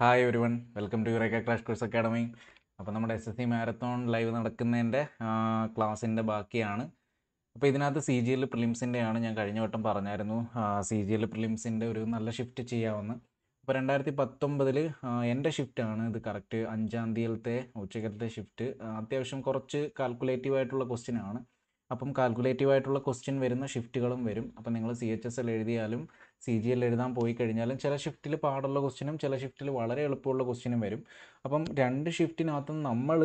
Hi ഒരു one welcome to Eureka Crash Course Academy അപ്പോൾ നമ്മുടെ S S C marathon live നടക്കുന്നതിൻ്റെ ക്ലാസ്സിൻ്റെ ബാക്കിയാണ് അപ്പോൾ ഇതിനകത്ത് സി ജി എൽ ആണ് ഞാൻ കഴിഞ്ഞ വട്ടം പറഞ്ഞായിരുന്നു സി ജി എൽ പ്രിലിംസിൻ്റെ ഒരു നല്ല ഷിഫ്റ്റ് ചെയ്യാമെന്ന് അപ്പോൾ രണ്ടായിരത്തി പത്തൊമ്പതിൽ എൻ്റെ ഷിഫ്റ്റാണ് ഇത് കറക്റ്റ് അഞ്ചാം തീയതിയിലത്തെ ഉച്ചക്കലത്തെ ഷിഫ്റ്റ് അത്യാവശ്യം കുറച്ച് കാൽക്കുലേറ്റീവ് ആയിട്ടുള്ള ക്വസ്റ്റ്യൻ ആണ് അപ്പം കാൽക്കുലേറ്റീവ് ആയിട്ടുള്ള ക്വസ്റ്റ്യൻ വരുന്ന ഷിഫ്റ്റുകളും വരും അപ്പം നിങ്ങൾ സി എച്ച് എസ് എൽ എഴുതിയാലും സി ജി എൽ എഴുതാൻ പോയി കഴിഞ്ഞാലും ചില ഷിഫ്റ്റിൽ പാടുള്ള ക്വസ്റ്റിനും ചില ഷിഫ്റ്റിൽ വളരെ എളുപ്പമുള്ള ക്വസ്റ്റിനും വരും അപ്പം രണ്ട് ഷിഫ്റ്റിനകത്തും നമ്മൾ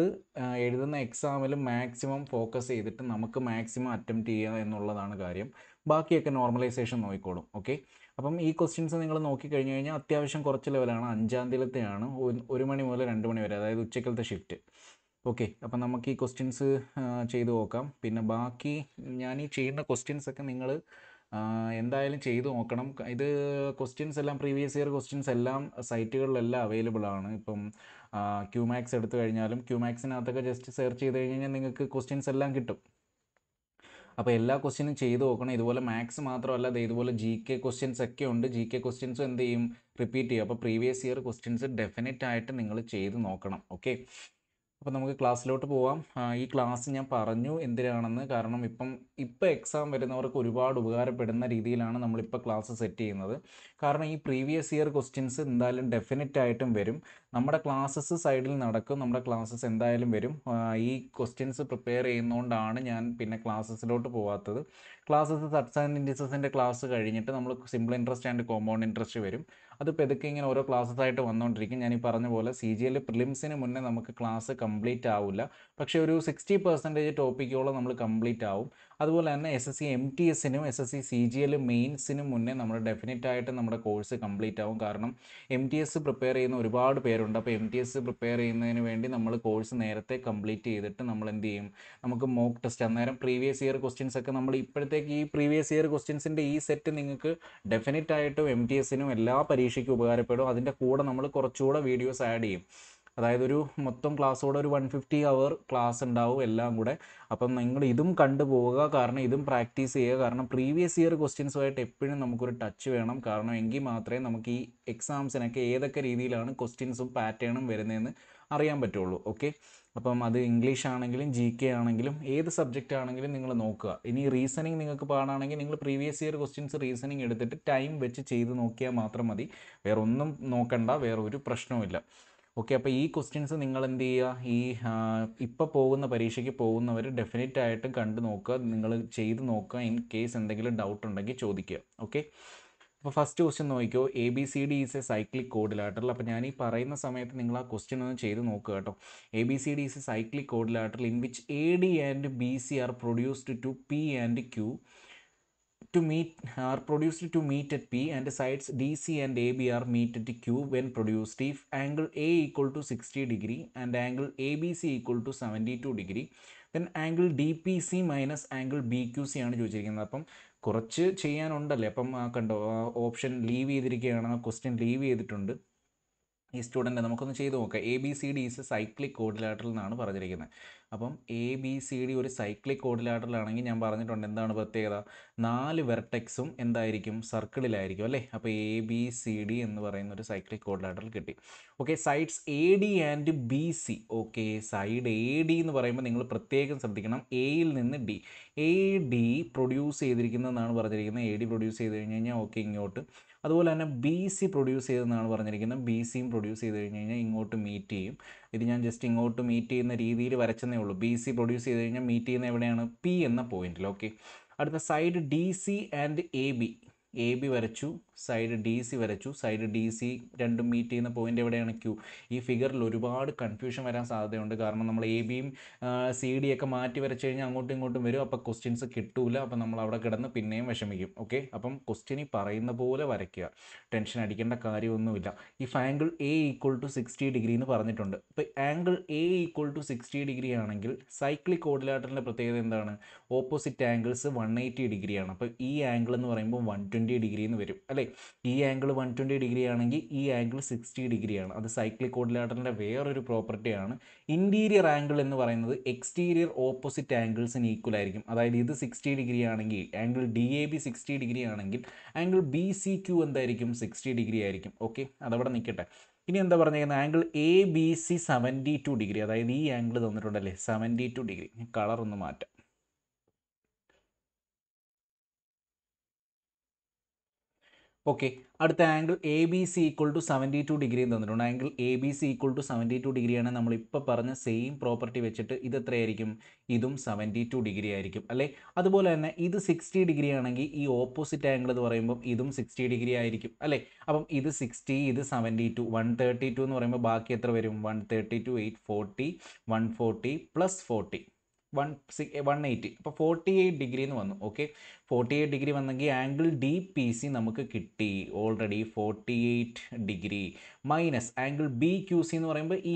എഴുതുന്ന എക്സാമിൽ മാക്സിമം ഫോക്കസ് ചെയ്തിട്ട് നമുക്ക് മാക്സിമം അറ്റംപ്റ്റ് ചെയ്യുക എന്നുള്ളതാണ് കാര്യം ബാക്കിയൊക്കെ നോർമലൈസേഷൻ നോക്കിക്കോളും ഓക്കെ അപ്പം ഈ ക്വസ്റ്റ്യൻസ് നിങ്ങൾ നോക്കിക്കഴിഞ്ഞ് കഴിഞ്ഞാൽ അത്യാവശ്യം കുറച്ച് ലെവലാണ് അഞ്ചാം തീയതിലത്തെയാണ് ഒരു മണി മുതൽ രണ്ട് മണി വരെ അതായത് ഉച്ചക്കലത്തെ ഷിഫ്റ്റ് ഓക്കെ അപ്പം നമുക്ക് ഈ ക്വസ്റ്റ്യൻസ് ചെയ്തു നോക്കാം പിന്നെ ബാക്കി ഞാൻ ഈ ചെയ്യുന്ന ക്വസ്റ്റ്യൻസൊക്കെ നിങ്ങൾ എന്തായാലും ചെയ്തു നോക്കണം ഇത് ക്വസ്റ്റ്യൻസ് എല്ലാം പ്രീവിയസ് ഇയർ ക്വസ്റ്റ്യൻസ് എല്ലാം സൈറ്റുകളിലെല്ലാം അവൈലബിൾ ആണ് ഇപ്പം ക്യൂമാക്സ് എടുത്തു കഴിഞ്ഞാലും ക്യൂമാക്സിനകത്തൊക്കെ ജസ്റ്റ് സെർച്ച് ചെയ്ത് കഴിഞ്ഞാൽ നിങ്ങൾക്ക് ക്വസ്റ്റ്യൻസ് എല്ലാം കിട്ടും അപ്പോൾ എല്ലാ ക്വസ്റ്റ്യനും ചെയ്തു നോക്കണം ഇതുപോലെ മാത്സ് മാത്രമല്ല ഇതുപോലെ ജി കെ ക്വസ്റ്റ്യൻസ് ഒക്കെ ഉണ്ട് ജി കെ ക്വസ്റ്റ്യൻസും എന്ത് ചെയ്യും റിപ്പീറ്റ് ചെയ്യും അപ്പോൾ പ്രീവിയസ് ഇയർ ക്വസ്റ്റ്യൻസ് ഡെഫിനറ്റ് ആയിട്ട് നിങ്ങൾ ചെയ്ത് നോക്കണം ഓക്കെ അപ്പോൾ നമുക്ക് ക്ലാസ്സിലോട്ട് പോവാം ഈ ക്ലാസ് ഞാൻ പറഞ്ഞു എന്തിനാണെന്ന് കാരണം ഇപ്പം ഇപ്പം എക്സാം വരുന്നവർക്ക് ഒരുപാട് ഉപകാരപ്പെടുന്ന രീതിയിലാണ് നമ്മളിപ്പോൾ ക്ലാസ് സെറ്റ് ചെയ്യുന്നത് കാരണം ഈ പ്രീവിയസ് ഇയർ ക്വസ്റ്റ്യൻസ് എന്തായാലും ഡെഫിനറ്റ് ആയിട്ടും വരും നമ്മുടെ ക്ലാസ്സസ് സൈഡിൽ നടക്കും നമ്മുടെ ക്ലാസ്സസ് എന്തായാലും വരും ഈ ക്വസ്റ്റ്യൻസ് പ്രിപ്പയർ ചെയ്യുന്നതുകൊണ്ടാണ് ഞാൻ പിന്നെ ക്ലാസ്സസിലോട്ട് പോകാത്തത് ക്ലാസ്സസ് സബ്സ് ആൻഡ് ഇൻഡിസസിൻ്റെ ക്ലാസ് കഴിഞ്ഞിട്ട് നമ്മൾ simple interest and compound interest വരും അത് പെതുക്കെ ഇങ്ങനെ ഓരോ ക്ലാസ്സസ് ആയിട്ട് വന്നുകൊണ്ടിരിക്കും ഞാൻ ഈ പറഞ്ഞ പോലെ സി ജി എൽ പ്രിലിംസിന് മുന്നേ നമുക്ക് ക്ലാസ് കംപ്ലീറ്റ് ആവില്ല പക്ഷേ ഒരു സിക്സ്റ്റി പെർസെൻറ്റേജ് ടോപ്പിക്കോളം നമ്മൾ കംപ്ലീറ്റ് ആവും അതുപോലെ തന്നെ S S C M T എസിനും S S C C G L മെയിൻസിനും മുന്നേ നമ്മൾ ഡെഫിനറ്റ് ആയിട്ട് നമ്മുടെ കോഴ്സ് കംപ്ലീറ്റ് ആവും കാരണം എം ടി എസ് പ്രിപ്പയർ ചെയ്യുന്ന ഒരുപാട് പേരുണ്ട് അപ്പോൾ എം ടി എസ് പ്രിപ്പയർ ചെയ്യുന്നതിന് വേണ്ടി നമ്മൾ കോഴ്സ് നേരത്തെ കംപ്ലീറ്റ് ചെയ്തിട്ട് നമ്മൾ എന്ത് ചെയ്യും നമുക്ക് മോക്ക് ടെസ്റ്റ് അന്നേരം പ്രീവിയസ് ഇയർ ക്വസ്റ്റ്യൻസ് ഒക്കെ നമ്മൾ ഇപ്പോഴത്തേക്ക് ഈ പ്രീവിയസ് ഇയർ ക്വസ്റ്റ്യൻസിൻ്റെ ഈ സെറ്റ് നിങ്ങൾക്ക് ഡെഫിനറ്റ് ആയിട്ടും എം ടി എസിനും എല്ലാ പരീക്ഷ പരീക്ഷയ്ക്ക് ഉപകാരപ്പെടും അതിൻ്റെ കൂടെ നമ്മൾ കുറച്ചുകൂടെ വീഡിയോസ് ആഡ് ചെയ്യും അതായത് ഒരു മൊത്തം ക്ലാസ്സോടെ ഒരു വൺ ഫിഫ്റ്റി അവർ ക്ലാസ് ഉണ്ടാവും എല്ലാം കൂടെ അപ്പം നിങ്ങൾ ഇതും കണ്ടുപോവുക കാരണം ഇതും പ്രാക്ടീസ് ചെയ്യുക കാരണം പ്രീവിയസ് ഇയർ ക്വസ്റ്റ്യൻസുമായിട്ട് എപ്പോഴും നമുക്കൊരു ടച്ച് വേണം കാരണം എങ്കിൽ മാത്രമേ നമുക്ക് ഈ എക്സാംസിനൊക്കെ ഏതൊക്കെ രീതിയിലാണ് ക്വസ്റ്റ്യൻസും പാറ്റേണും വരുന്നതെന്ന് അറിയാൻ പറ്റുള്ളൂ ഓക്കെ അപ്പം അത് ഇംഗ്ലീഷ് ആണെങ്കിലും ജി കെ ആണെങ്കിലും ഏത് സബ്ജക്റ്റ് ആണെങ്കിലും നിങ്ങൾ നോക്കുക ഇനി റീസണിങ് നിങ്ങൾക്ക് പാടാണെങ്കിൽ നിങ്ങൾ പ്രീവിയസ് ഇയർ ക്വസ്റ്റ്യൻസ് റീസണിങ് എടുത്തിട്ട് ടൈം വെച്ച് ചെയ്ത് നോക്കിയാൽ മാത്രം മതി വേറെ ഒന്നും നോക്കണ്ട വേറെ ഒരു പ്രശ്നവുമില്ല ഓക്കെ അപ്പോൾ ഈ ക്വസ്റ്റ്യൻസ് നിങ്ങൾ എന്ത് ചെയ്യുക ഈ ഇപ്പോൾ പോകുന്ന പരീക്ഷയ്ക്ക് പോകുന്നവർ ഡെഫിനറ്റ് കണ്ടു നോക്കുക നിങ്ങൾ ചെയ്ത് നോക്കുക ഇൻ കേസ് എന്തെങ്കിലും ഡൗട്ട് ഉണ്ടെങ്കിൽ ചോദിക്കുക ഓക്കെ അപ്പോൾ ഫസ്റ്റ് ക്വസ്റ്റ്യൻ നോക്കിക്കോ A B C D is a cyclic quadrilateral അപ്പോൾ ഞാൻ ഈ പറയുന്ന സമയത്ത് നിങ്ങൾ ആ ക്വസ്റ്റ്യൻ ഒന്ന് ചെയ്ത് നോക്കുക കേട്ടോ A B C D is a cyclic quadrilateral in which A D and B C are produced to P and Q to meet are produced to meet at P and sides D C and A B are meet at Q when produced if angle A equal to sixty degree and angle A B C equal to seventy two degree then angle D P C minus angle B Q C ആണ് ചോദിച്ചിരിക്കുന്നത് അപ്പം കുറച്ച് ചെയ്യാനുണ്ടല്ലേ അപ്പം കണ്ടോ option leave ചെയ്തിരിക്കുകയാണ് ആ question leave ചെയ്തിട്ടുണ്ട് ഈ സ്റ്റുഡൻറ്റ് നമുക്കൊന്ന് ചെയ്ത് നോക്കാം A B C D is cyclic quadrilateral എന്നാണ് പറഞ്ഞിരിക്കുന്നത് അപ്പം എ ബി സി ഡി ഒരു സൈക്ലിക് കോഡിലാറ്ററൽ ആണെങ്കിൽ ഞാൻ പറഞ്ഞിട്ടുണ്ട് എന്താണ് പ്രത്യേകത നാല് വെർട്ടെക്സും എന്തായിരിക്കും സർക്കിളിലായിരിക്കും അല്ലേ അപ്പോൾ എ ബി സി ഡി എന്ന് പറയുന്ന ഒരു സൈക്ലിക് കോഡിലാറ്ററൽ കിട്ടി okay sides A D and B C okay side A D എന്ന് പറയുമ്പോൾ നിങ്ങൾ പ്രത്യേകം ശ്രദ്ധിക്കണം എയിൽ നിന്ന് ഡി എ ഡി പ്രൊഡ്യൂസ് ചെയ്തിരിക്കുന്നതെന്നാണ് പറഞ്ഞിരിക്കുന്നത് എ ഡി പ്രൊഡ്യൂസ് ചെയ്ത് കഴിഞ്ഞ് കഴിഞ്ഞാൽ ഓക്കെ ഇങ്ങോട്ട് അതുപോലെ തന്നെ ബി സി പ്രൊഡ്യൂസ് ചെയ്തെന്നാണ് പറഞ്ഞിരിക്കുന്നത് ബി സിയും പ്രൊഡ്യൂസ് ചെയ്ത് കഴിഞ്ഞ് കഴിഞ്ഞാൽ ഇങ്ങോട്ട് മീറ്റ് ചെയ്യും ഇത് ഞാൻ ജസ്റ്റ് ഇങ്ങോട്ട് മീറ്റ് ചെയ്യുന്ന രീതിയിൽ വരച്ചെന്നേ ഉള്ളൂ ബി സി പ്രൊഡ്യൂസ് ചെയ്ത് കഴിഞ്ഞാൽ മീറ്റ് ചെയ്യുന്ന എവിടെയാണ് പി എന്ന പോയിന്റിൽ ഓക്കെ അടുത്ത side D C and A B A B വരച്ചു സൈഡ് ഡി സി വരച്ചു സൈഡ് ഡി സി രണ്ടും മീറ്റ് ചെയ്യുന്ന പോയിന്റ് എവിടെയാണ് ക്യൂ ഈ ഫിഗറിൽ ഒരുപാട് കൺഫ്യൂഷൻ വരാൻ സാധ്യതയുണ്ട് കാരണം നമ്മൾ എ ബിയും സി ഡി ഒക്കെ മാറ്റി വരച്ചു കഴിഞ്ഞാൽ അങ്ങോട്ടും ഇങ്ങോട്ടും വരും അപ്പോൾ ക്വസ്റ്റ്യൻസ് കിട്ടൂല അപ്പോൾ നമ്മൾ അവിടെ കിടന്ന് പിന്നെയും വിഷമിക്കും ഓക്കെ അപ്പം ക്വസ്റ്റ്യൻ ഈ പറയുന്ന പോലെ വരയ്ക്കുക ടെൻഷൻ അടിക്കേണ്ട കാര്യമൊന്നുമില്ല ഈ angle A equal to sixty degree എന്ന് പറഞ്ഞിട്ടുണ്ട് ഇപ്പോൾ angle A equal to sixty degree ആണെങ്കിൽ സൈക്ലിക് കോഡിലാട്ടറിൻ്റെ പ്രത്യേകത എന്താണ് ഓപ്പോസിറ്റ് ആംഗിൾസ് വൺ എയ്റ്റി ഡിഗ്രിയാണ് അപ്പോൾ ഈ ആംഗിൾ എന്ന് പറയുമ്പോൾ വൺ ട്വൻറ്റി ഡിഗ്രി എന്ന് വരും അല്ലേ ഈ ആംഗിൾ വൺ ട്വൻറ്റി ഡിഗ്രി ആണെങ്കിൽ ഈ ആംഗിൾ സിക്സ്റ്റി ഡിഗ്രിയാണ് അത് സൈക്ലിക് കോഡിലാട്ടറിൻ്റെ വേറൊരു പ്രോപ്പർട്ടിയാണ് ഇൻറ്റീരിയർ ആംഗിൾ എന്ന് പറയുന്നത് എക്സ്റ്റീരിയർ ഓപ്പോസിറ്റ് ആംഗിൾസിന് ഈക്വൽ ആയിരിക്കും അതായത് ഇത് സിക്സ്റ്റി ഡിഗ്രി ആണെങ്കിൽ angle D A B sixty degree ആണെങ്കിൽ ആംഗിൾ ബി സി ക്യു എന്തായിരിക്കും സിക്സ്റ്റി ഡിഗ്രി ആയിരിക്കും ഓക്കെ അതവിടെ നിൽക്കട്ടെ ഇനി എന്താ പറഞ്ഞിരിക്കുന്നത് angle A B C seventy two degree അതായത് ഈ ആംഗിൾ തന്നിട്ടുണ്ടല്ലേ സെവൻറ്റി ടു ഡിഗ്രി കളർ ഒന്ന് മാറ്റാം ഓക്കെ അടുത്ത angle A B C equal to seventy two degree തന്നിട്ടുണ്ട് angle A B C equal to seventy two ഡിഗ്രിയാണ് നമ്മളിപ്പോൾ പറഞ്ഞ സെയിം പ്രോപ്പർട്ടി വെച്ചിട്ട് ഇത് എത്രയായിരിക്കും ഇതും സെവൻറ്റി ടു ഡിഗ്രി ആയിരിക്കും അല്ലേ അതുപോലെ തന്നെ ഇത് സിക്സ്റ്റി ഡിഗ്രി ആണെങ്കിൽ ഈ ഓപ്പോസിറ്റ് ആംഗിൾ എന്ന് പറയുമ്പോൾ ഇതും സിക്സ്റ്റി ഡിഗ്രി ആയിരിക്കും അല്ലേ അപ്പം ഇത് സിക്സ്റ്റി ഇത് seventy two one thirty two എന്ന് പറയുമ്പോൾ ബാക്കി എത്ര വരും one thirty two eight forty one forty plus forty one C one eighty അപ്പോൾ ഫോർട്ടി എയ്റ്റ് ഡിഗ്രി എന്ന് വന്നു ഓക്കെ ഫോർട്ടി എയ്റ്റ് ഡിഗ്രി വന്നെങ്കിൽ ആംഗിൾ ഡി പി സി നമുക്ക് കിട്ടി already forty eight degree minus angle B Q C എന്ന് പറയുമ്പോൾ ഈ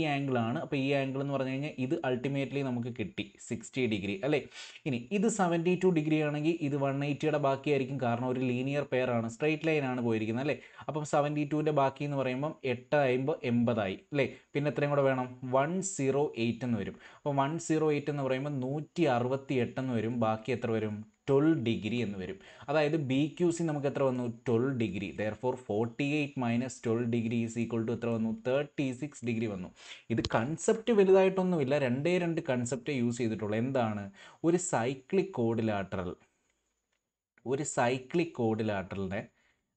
ആണ് അപ്പോൾ ഈ ആംഗിൾ എന്ന് പറഞ്ഞു കഴിഞ്ഞാൽ ഇത് അൾട്ടിമേറ്റ്ലി നമുക്ക് കിട്ടി സിക്സ്റ്റി ഡിഗ്രി അല്ലേ ഇനി ഇത് സെവൻറ്റി ടു ഡിഗ്രി ആണെങ്കിൽ ഇത് വൺ എയ്റ്റിയുടെ ബാക്കിയായിരിക്കും കാരണം ഒരു ലീനിയർ പെയർ ആണ് സ്ട്രെയിറ്റ് ആണ് പോയിരിക്കുന്നത് അല്ലേ അപ്പം സെവൻറ്റി ടുവിൻ്റെ ബാക്കി എന്ന് പറയുമ്പം എട്ടായുമ്പോൾ എൺപതായി അല്ലേ പിന്നെ എത്രയും കൂടെ വേണം വൺ സീറോ എയ്റ്റ് എന്ന് വരും അപ്പോൾ വൺ സീറോ എയ്റ്റ് എന്ന് പറയുമ്പോൾ നൂറ്റി അറുപത്തി എട്ടെന്ന് വരും ബാക്കി എത്ര വരും ട്വൽവ് ഡിഗ്രി എന്ന് വരും അതായത് ബി ക്യു സി നമുക്ക് എത്ര വന്നു twelve degree therefore forty eight minus twelve degree is equal to എത്ര വന്നു തേർട്ടി സിക്സ് ഡിഗ്രി വന്നു ഇത് കൺസെപ്റ്റ് വലുതായിട്ടൊന്നുമില്ല രണ്ടേ രണ്ട് കൺസെപ്റ്റ് യൂസ് ചെയ്തിട്ടുള്ളൂ എന്താണ് ഒരു സൈക്ലിക് കോഡിലാട്രൽ ഒരു സൈക്ലിക് കോഡിലാട്രലിൻ്റെ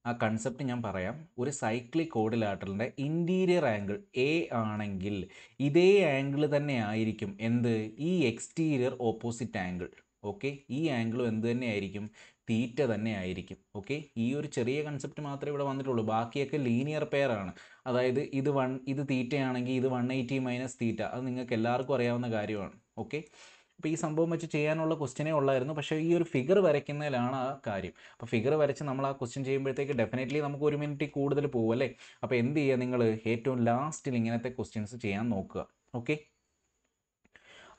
ആ കൺസെപ്റ്റ് ഞാൻ പറയാം ഒരു സൈക്ലിക് കോഡിലാട്ടറിൻ്റെ ഇൻറ്റീരിയർ ആംഗിൾ എ ആണെങ്കിൽ ഇതേ ആംഗിൾ തന്നെ ആയിരിക്കും എന്ത് ഈ എക്സ്റ്റീരിയർ ഓപ്പോസിറ്റ് ആംഗിൾ ഓക്കെ ഈ ആംഗിളും എന്ത് തന്നെയായിരിക്കും തീറ്റ തന്നെ ആയിരിക്കും ഓക്കെ ഈ ഒരു ചെറിയ കൺസെപ്റ്റ് മാത്രമേ ഇവിടെ വന്നിട്ടുള്ളൂ ബാക്കിയൊക്കെ ലീനിയർ പെയർ ആണ് അതായത് ഇത് വൺ ഇത് തീറ്റയാണെങ്കിൽ ഇത് വൺ എയ്റ്റി മൈനസ് തീറ്റ അത് നിങ്ങൾക്ക് എല്ലാവർക്കും അറിയാവുന്ന കാര്യമാണ് ഓക്കെ അപ്പോൾ ഈ സംഭവം വെച്ച് ചെയ്യാനുള്ള ക്വസ്റ്റ്യനേ ഉള്ളായിരുന്നു പക്ഷേ ഈ ഒരു ഫിഗർ വരയ്ക്കുന്നതിലാണ് ആ കാര്യം അപ്പോൾ ഫിഗർ വരച്ച് നമ്മൾ ആ ക്വസ്റ്റ്യൻ ചെയ്യുമ്പോഴത്തേക്ക് ഡെഫിനറ്റ്ലി നമുക്ക് ഒരു മിനിറ്റ് കൂടുതൽ പോകും അല്ലേ അപ്പോൾ എന്ത് ചെയ്യുക നിങ്ങൾ ഏറ്റവും ലാസ്റ്റിൽ ഇങ്ങനത്തെ ക്വസ്റ്റ്യൻസ് ചെയ്യാൻ നോക്കുക ഓക്കെ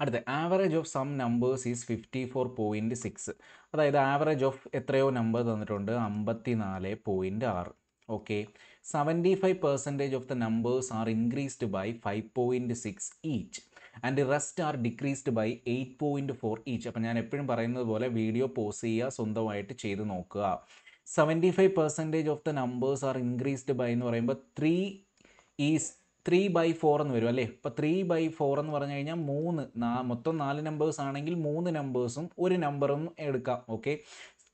അടുത്ത average of sum numbers is fifty four point six അതായത് ആവറേജ് ഓഫ് എത്രയോ നമ്പർ തന്നിട്ടുണ്ട് അമ്പത്തി നാല് പോയിൻറ്റ് ആറ് okay seventy five percentage of the numbers are increased by five point six each and rest are decreased by eight point four each അപ്പം ഞാൻ എപ്പോഴും പറയുന്നത് പോലെ വീഡിയോ പോസ് ചെയ്യുക സ്വന്തമായിട്ട് ചെയ്ത് നോക്കുക seventy five percentage of the numbers are increased by എന്ന് പറയുമ്പോൾ three is three by four എന്ന് വരും അല്ലേ ഇപ്പം ത്രീ ബൈ ഫോർ എന്ന് പറഞ്ഞു കഴിഞ്ഞാൽ മൂന്ന് നാ മൊത്തം നാല് നമ്പേഴ്സ് ആണെങ്കിൽ മൂന്ന് നമ്പേഴ്സും ഒരു നമ്പറും എടുക്കാം ഓക്കെ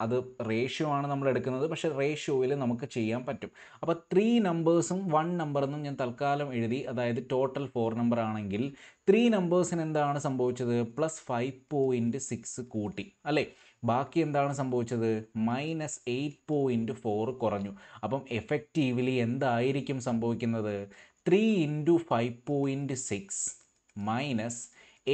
അത് റേഷ്യോ ആണ് നമ്മൾ എടുക്കുന്നത് പക്ഷെ റേഷ്യോയിൽ നമുക്ക് ചെയ്യാൻ പറ്റും അപ്പോൾ ത്രീ നമ്പേഴ്സും വൺ നമ്പറെന്നും ഞാൻ തൽക്കാലം എഴുതി അതായത് ടോട്ടൽ ഫോർ നമ്പർ ആണെങ്കിൽ ത്രീ നമ്പേഴ്സിന് എന്താണ് സംഭവിച്ചത് പ്ലസ് ഫൈവ് പോയിൻറ്റ് സിക്സ് കൂട്ടി അല്ലേ ബാക്കി എന്താണ് സംഭവിച്ചത് മൈനസ് എയ്റ്റ് പോയിൻറ്റ് ഫോർ കുറഞ്ഞു അപ്പം എഫക്റ്റീവ്ലി എന്തായിരിക്കും സംഭവിക്കുന്നത് three into five point six minus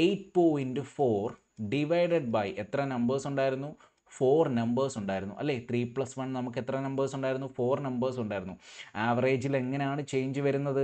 eight point four divided by എത്ര നമ്പേഴ്സ് ഉണ്ടായിരുന്നു ഫോർ നമ്പേഴ്സ് ഉണ്ടായിരുന്നു അല്ലേ ത്രീ പ്ലസ് വൺ നമുക്ക് എത്ര നമ്പേഴ്സ് ഉണ്ടായിരുന്നു ഫോർ നമ്പേഴ്സ് ഉണ്ടായിരുന്നു ആവറേജിൽ എങ്ങനെയാണ് ചേഞ്ച് വരുന്നത്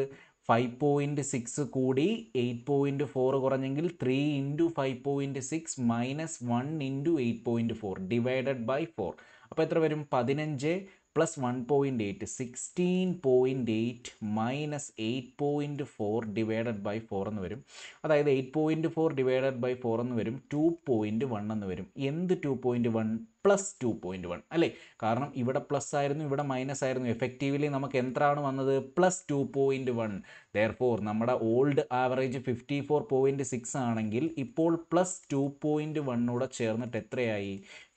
ഫൈവ് പോയിൻറ്റ് സിക്സ് കൂടി എയ്റ്റ് പോയിൻറ്റ് ഫോർ കുറഞ്ഞെങ്കിൽ three into five point six minus one into eight point four divided by four അപ്പോൾ എത്ര വരും പതിനഞ്ച് plus one point eight sixteen point eight minus eight point four divided by four എന്ന് വരും അതായത് eight point four divided by four എന്ന് വരും two point one എന്ന് വരും എന്ത് two point one plus two point one അല്ലേ കാരണം ഇവിടെ പ്ലസ് ആയിരുന്നു ഇവിടെ മൈനസ് ആയിരുന്നു എഫക്റ്റീവ്ലി നമുക്ക് എത്രയാണ് വന്നത് plus two point one therefore നമ്മുടെ old average fifty four point six ആണെങ്കിൽ ഇപ്പോൾ പ്ലസ് ടു പോയിൻറ്റ് വണ്ണൂടെ ചേർന്നിട്ട് എത്രയായി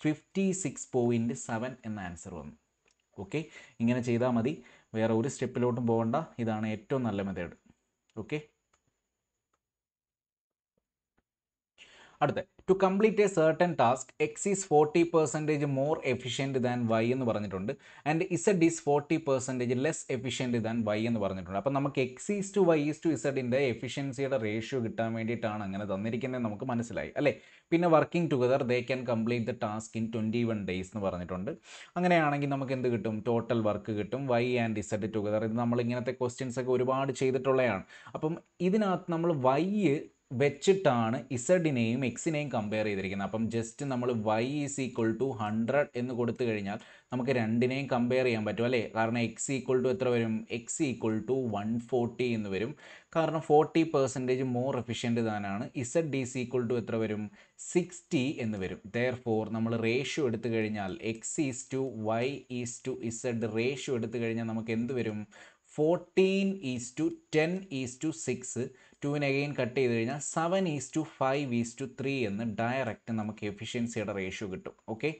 ഫിഫ്റ്റി സിക്സ് പോയിൻറ്റ് സെവൻ എന്ന ആൻസർ വന്നു ഓക്കെ ഇങ്ങനെ ചെയ്താൽ മതി വേറെ ഒരു സ്റ്റെപ്പിലോട്ടും പോകണ്ട ഇതാണ് ഏറ്റവും നല്ല മെത്തേഡ് ഓക്കെ അടുത്തത് to complete a certain task X is forty percentage more efficient than Y എന്ന് പറഞ്ഞിട്ടുണ്ട് and Z is forty percentage less efficient than Y എന്ന് പറഞ്ഞിട്ടുണ്ട് അപ്പോൾ നമുക്ക് X is to Y is to ഇസഡിൻ്റെ എഫിഷ്യൻസിയുടെ റേഷ്യോ കിട്ടാൻ വേണ്ടിയിട്ടാണ് അങ്ങനെ തന്നിരിക്കുന്നത് നമുക്ക് മനസ്സിലായി അല്ലേ പിന്നെ working together they can complete the task in twenty one days എന്ന് പറഞ്ഞിട്ടുണ്ട് അങ്ങനെയാണെങ്കിൽ നമുക്ക് എന്ത് കിട്ടും ടോട്ടൽ വർക്ക് കിട്ടും വൈ ആൻഡ് ഇസഡ് ടുഗദർ ഇത് നമ്മൾ ഇങ്ങനത്തെ ക്വസ്റ്റ്യൻസ് ഒക്കെ ഒരുപാട് ചെയ്തിട്ടുള്ളതാണ് അപ്പം ഇതിനകത്ത് നമ്മൾ വൈ വെച്ചിട്ടാണ് ഇസഡിനെയും എക്സിനെയും കമ്പയർ ചെയ്തിരിക്കുന്നത് അപ്പം ജസ്റ്റ് നമ്മൾ Y is equal to hundred എന്ന് കൊടുത്തു കഴിഞ്ഞാൽ നമുക്ക് രണ്ടിനെയും കമ്പയർ ചെയ്യാൻ പറ്റും അല്ലേ കാരണം എക്സ് ഈക്വൾ ടു എത്ര വരും X equal to one forty എന്ന് വരും കാരണം ഫോർട്ടി പെർസെൻറ്റേജ് മോർ എഫിഷ്യൻറ്റ് താനാണ് ഇസഡ് ഡിസ് ഈക്വൾ ടു എത്ര വരും സിക്സ്റ്റി എന്ന് വരും ദയർ ഫോർ നമ്മൾ റേഷ്യോ എടുത്തു കഴിഞ്ഞാൽ X is to Y is to Z ratio എടുത്തു കഴിഞ്ഞാൽ നമുക്ക് എന്ത് വരും fourteen is to ten is to six ടുവിനെ അഗെയിൻ കട്ട് ചെയ്ത് കഴിഞ്ഞാൽ seven is to five is to three എന്ന് ഡയറക്റ്റ് നമുക്ക് എഫിഷ്യൻസിയുടെ റേഷ്യോ കിട്ടും ഓക്കെ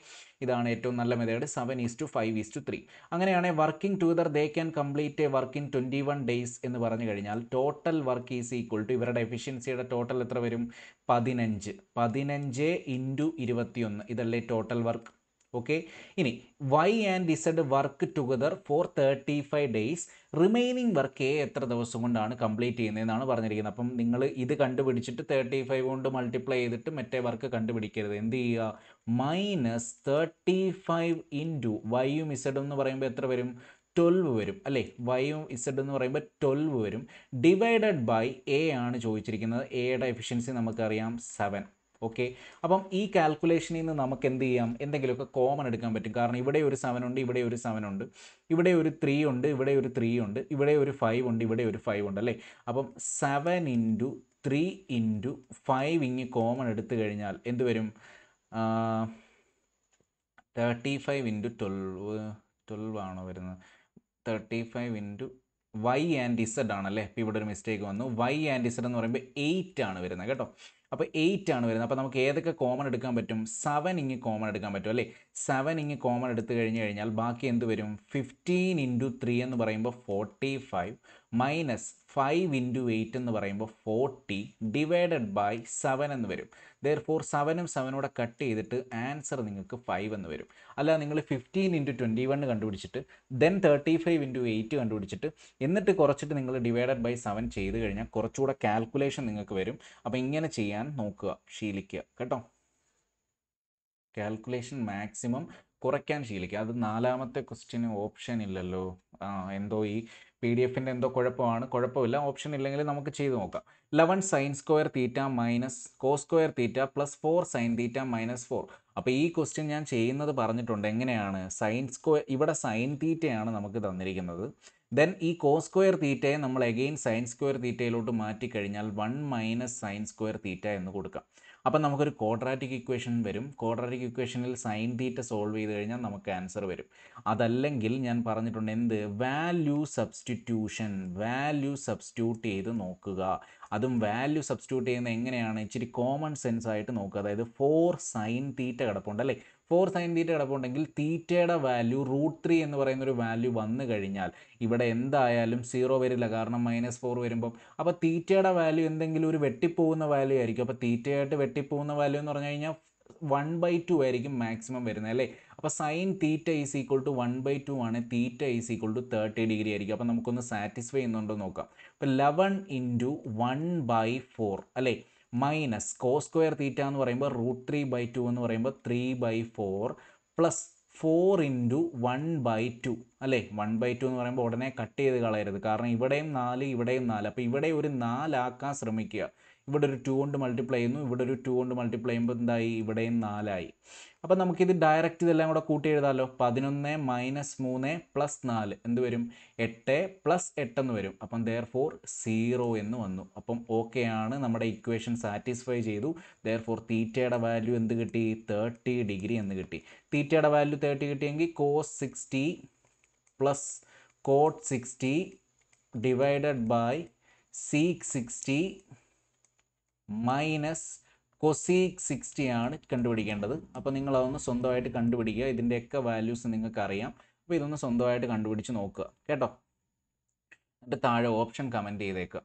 ഇതാണ് ഏറ്റവും നല്ല method seven is to five is to three അങ്ങനെയാണെങ്കിൽ working together they can complete a work in twenty one days എന്ന് പറഞ്ഞു കഴിഞ്ഞാൽ total work is equal to ഇവരുടെ എഫിഷ്യൻസിയുടെ ടോട്ടൽ എത്ര വരും പതിനഞ്ച് പതിനഞ്ച് ഇൻറ്റു ഇരുപത്തിയൊന്ന് ഇതല്ലേ ടോട്ടൽ വർക്ക് ഓക്കെ ഇനി Y and Z work together for thirty five days remaining work a എത്ര ദിവസം കൊണ്ടാണ് കംപ്ലീറ്റ് ചെയ്യുന്നതെന്നാണ് പറഞ്ഞിരിക്കുന്നത് അപ്പം നിങ്ങൾ ഇത് കണ്ടുപിടിച്ചിട്ട് തേർട്ടി ഫൈവ് കൊണ്ട് മൾട്ടിപ്ലൈ ചെയ്തിട്ട് മറ്റേ വർക്ക് കണ്ടുപിടിക്കരുത് എന്ത് ചെയ്യുക മൈനസ് തേർട്ടി ഫൈവ് ഇൻറ്റു വൈയും ഇസഡും എന്ന് പറയുമ്പോൾ എത്ര വരും ട്വൽവ് വരും അല്ലേ വൈയും ഇസഡ് എന്ന് പറയുമ്പോൾ ട്വൽവ് വരും ഡിവൈഡഡ് ബൈ എ ആണ് ചോദിച്ചിരിക്കുന്നത് എയുടെ എഫിഷ്യൻസി നമുക്കറിയാം സെവൻ ഓക്കെ അപ്പം ഈ കാൽക്കുലേഷനിൽ നിന്ന് നമുക്ക് എന്ത് ചെയ്യാം എന്തെങ്കിലുമൊക്കെ കോമൺ എടുക്കാൻ പറ്റും കാരണം ഇവിടെ ഒരു സെവൻ ഉണ്ട് ഇവിടെ ഒരു സെവൻ ഉണ്ട് ഇവിടെ ഒരു ത്രീ ഉണ്ട് ഇവിടെ ഒരു ത്രീ ഉണ്ട് ഇവിടെ ഒരു ഫൈവ് ഉണ്ട് ഇവിടെ ഒരു ഫൈവ് ഉണ്ട് അല്ലേ അപ്പം seven into three into five ഇങ്ങ് കോമൺ എടുത്തു കഴിഞ്ഞാൽ എന്ത് വരും thirty five into twelve twelve ആണോ വരുന്നത് thirty five into Y and Z ആണല്ലേ ഇപ്പോൾ ഇവിടെ ഒരു മിസ്റ്റേക്ക് വന്നു വൈ ആൻഡ് ഇസഡ് എന്ന് പറയുമ്പോൾ എയ്റ്റ് ആണ് വരുന്നത് കേട്ടോ അപ്പോൾ എയ്റ്റ് ആണ് വരുന്നത് അപ്പോൾ നമുക്ക് ഏതൊക്കെ കോമൺ എടുക്കാൻ പറ്റും സെവൻ ഇങ്ങ് കോമൺ എടുക്കാൻ പറ്റും അല്ലേ സെവൻ ഇങ്ങ് കോമൺ എടുത്തു കഴിഞ്ഞ് കഴിഞ്ഞാൽ ബാക്കി എന്ത് വരും ഫിഫ്റ്റീൻ ഇൻറ്റു ത്രീ എന്ന് പറയുമ്പോൾ forty five minus five into eight എന്ന് പറയുമ്പോൾ ഫോർട്ടി ഡിവൈഡഡ് ബൈ സെവൻ എന്ന് വരും ദയർ ഫോർ സെവനും സെവനോടെ കട്ട് ചെയ്തിട്ട് ആൻസർ നിങ്ങൾക്ക് ഫൈവ് എന്ന് വരും അല്ല നിങ്ങൾ ഫിഫ്റ്റീൻ ഇൻറ്റു ട്വൻറ്റി വൺ കണ്ടുപിടിച്ചിട്ട് then thirty five into eight കണ്ടുപിടിച്ചിട്ട് എന്നിട്ട് കുറച്ചിട്ട് നിങ്ങൾ ഡിവൈഡഡ് ബൈ സെവൻ ചെയ്ത് കഴിഞ്ഞാൽ കുറച്ചുകൂടെ കാൽക്കുലേഷൻ നിങ്ങൾക്ക് വരും അപ്പോൾ ഇങ്ങനെ ചെയ്യാൻ നോക്കുക ശീലിക്കുക കേട്ടോ കാൽക്കുലേഷൻ മാക്സിമം കുറയ്ക്കാൻ ശീലിക്കുക അത് നാലാമത്തെ ക്വസ്റ്റ്യന് ഓപ്ഷൻ ഇല്ലല്ലോ എന്തോ ഈ പി ഡി എഫിൻ്റെ എന്തോ കുഴപ്പമാണ് കുഴപ്പമില്ല ഓപ്ഷൻ ഇല്ലെങ്കിൽ നമുക്ക് ചെയ്ത് നോക്കാം eleven sine square theta minus cos square theta plus four sine theta minus four അപ്പോൾ ഈ ക്വസ്റ്റ്യൻ ഞാൻ ചെയ്യുന്നത് പറഞ്ഞിട്ടുണ്ട് എങ്ങനെയാണ് സൈൻ സ്ക്വയർ ഇവിടെ സൈൻ തീറ്റയാണ് നമുക്ക് തന്നിരിക്കുന്നത് ദെൻ ഈ കോ സ്ക്വയർ തീറ്റയെ നമ്മൾ എഗെയിൻ സൈൻ സ്ക്വയർ തീറ്റയിലോട്ട് മാറ്റിക്കഴിഞ്ഞാൽ one minus sine square theta എന്ന് കൊടുക്കാം അപ്പം നമുക്കൊരു ക്വാഡ്രാറ്റിക് ഇക്വേഷൻ വരും ക്വാഡ്രാറ്റിക് ഇക്വേഷനിൽ സൈൻ തീറ്റ സോൾവ് ചെയ്ത് കഴിഞ്ഞാൽ നമുക്ക് ആൻസർ വരും അതല്ലെങ്കിൽ ഞാൻ പറഞ്ഞിട്ടുണ്ട് എന്ത് വാല്യൂ സബ്സ്റ്റിറ്റ്യൂഷൻ വാല്യൂ സബ്സ്റ്റിറ്റ്യൂട്ട് ചെയ്ത് നോക്കുക അതും വാല്യൂ സബ്സ്റ്റിറ്റ്യൂട്ട് ചെയ്യുന്നത് എങ്ങനെയാണ് ഇച്ചിരി കോമൺ സെൻസ് ആയിട്ട് നോക്കുക അതായത് ഫോർ സൈൻ തീറ്റ കിടപ്പുണ്ട് അല്ലേ ഫോർ സൈൻ തീറ്റ കിടപ്പുണ്ടെങ്കിൽ തീറ്റയുടെ വാല്യൂ റൂട്ട് ത്രീ എന്ന് പറയുന്ന ഒരു വാല്യൂ വന്നു കഴിഞ്ഞാൽ ഇവിടെ എന്തായാലും സീറോ വരില്ല കാരണം മൈനസ് ഫോർ വരുമ്പം അപ്പോൾ തീറ്റയുടെ വാല്യൂ എന്തെങ്കിലും ഒരു വെട്ടിപ്പോകുന്ന വാല്യൂ ആയിരിക്കും അപ്പോൾ തീറ്റയായിട്ട് വെട്ടിപ്പോകുന്ന വാല്യൂ എന്ന് പറഞ്ഞു കഴിഞ്ഞാൽ വൺ ബൈ ടു ആയിരിക്കും മാക്സിമം വരുന്നത് അല്ലേ അപ്പോൾ sine theta is equal to one by two ആണ് theta is equal to thirty degree ആയിരിക്കും അപ്പോൾ നമുക്കൊന്ന് സാറ്റിസ്ഫൈ ചെയ്യുന്നുണ്ടോ നോക്കാം അപ്പോൾ eleven into one by four അല്ലേ മൈനസ് കോ സ്ക്വയർ തീറ്റ എന്ന് പറയുമ്പോൾ റൂട്ട് ത്രീ ബൈ ടു എന്ന് പറയുമ്പോൾ three by four plus four into one by two അല്ലേ വൺ ബൈ ടു എന്ന് പറയുമ്പോൾ ഉടനെ കട്ട് ചെയ്ത് കളയരുത് കാരണം ഇവിടെയും നാല് ഇവിടെയും നാല് അപ്പോൾ ഇവിടെ ഒരു നാലാക്കാൻ ശ്രമിക്കുക ഇവിടെ ഒരു ടു കൊണ്ട് മൾട്ടിപ്ലൈ ചെയ്യുന്നു ഇവിടെ ഒരു ടു കൊണ്ട് മൾട്ടിപ്ലൈ ചെയ്യുമ്പോൾ എന്തായി ഇവിടെയും നാലായി അപ്പം നമുക്കിത് ഡയറക്റ്റ് ഇതെല്ലാം കൂടെ കൂട്ടി എഴുതാമല്ലോ പതിനൊന്ന് മൈനസ് മൂന്ന് പ്ലസ് നാല് എന്ത് വരും എട്ട് പ്ലസ് എട്ടെന്ന് വരും അപ്പം ദയർ ഫോർ സീറോ എന്ന് വന്നു അപ്പം ഓക്കെ ആണ് നമ്മുടെ ഇക്വേഷൻ സാറ്റിസ്ഫൈ ചെയ്തു ദയർ ഫോർ തീറ്റയുടെ വാല്യൂ എന്ത് കിട്ടി തേർട്ടി ഡിഗ്രി എന്ന് കിട്ടി തീറ്റയുടെ വാല്യൂ തേർട്ടി കിട്ടിയെങ്കിൽ cos sixty plus cot sixty divided by sec sixty minus cosec sixty ആണ് കണ്ടുപിടിക്കേണ്ടത് അപ്പോൾ നിങ്ങൾ അതൊന്ന് സ്വന്തമായിട്ട് കണ്ടുപിടിക്കുക ഇതിൻ്റെയൊക്കെ വാല്യൂസ് നിങ്ങൾക്ക് അറിയാം അപ്പോൾ ഇതൊന്ന് സ്വന്തമായിട്ട് കണ്ടുപിടിച്ച് നോക്കുക കേട്ടോ എന്നിട്ട് താഴെ ഓപ്ഷൻ കമൻറ്റ് ചെയ്തേക്കുക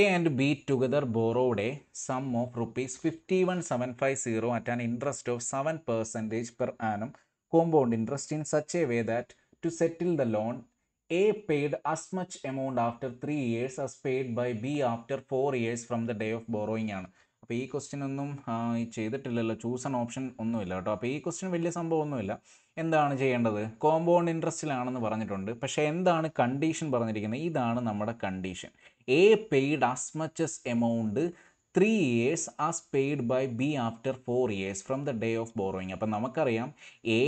A and B together borrowed a sum of rupees fifty one seven five zero at an interest of seven percentage per annum compound interest in such a way that to settle the loan A paid as much amount after three years as paid by B after four years from the day of borrowing ആണ് അപ്പോൾ ഈ question ഒന്നും ചെയ്തിട്ടില്ലല്ലോ chosen an option ഒന്നുമില്ല കേട്ടോ അപ്പോൾ ഈ question വലിയ സംഭവം ഒന്നുമില്ല എന്താണ് ചെയ്യേണ്ടത് കോമ്പൗണ്ട് ഇൻട്രസ്റ്റിലാണെന്ന് പറഞ്ഞിട്ടുണ്ട് പക്ഷേ എന്താണ് കണ്ടീഷൻ പറഞ്ഞിരിക്കുന്നത് ഇതാണ് നമ്മുടെ condition A paid as much as amount three years as paid by B after four years from the day of borrowing അപ്പം നമുക്കറിയാം എ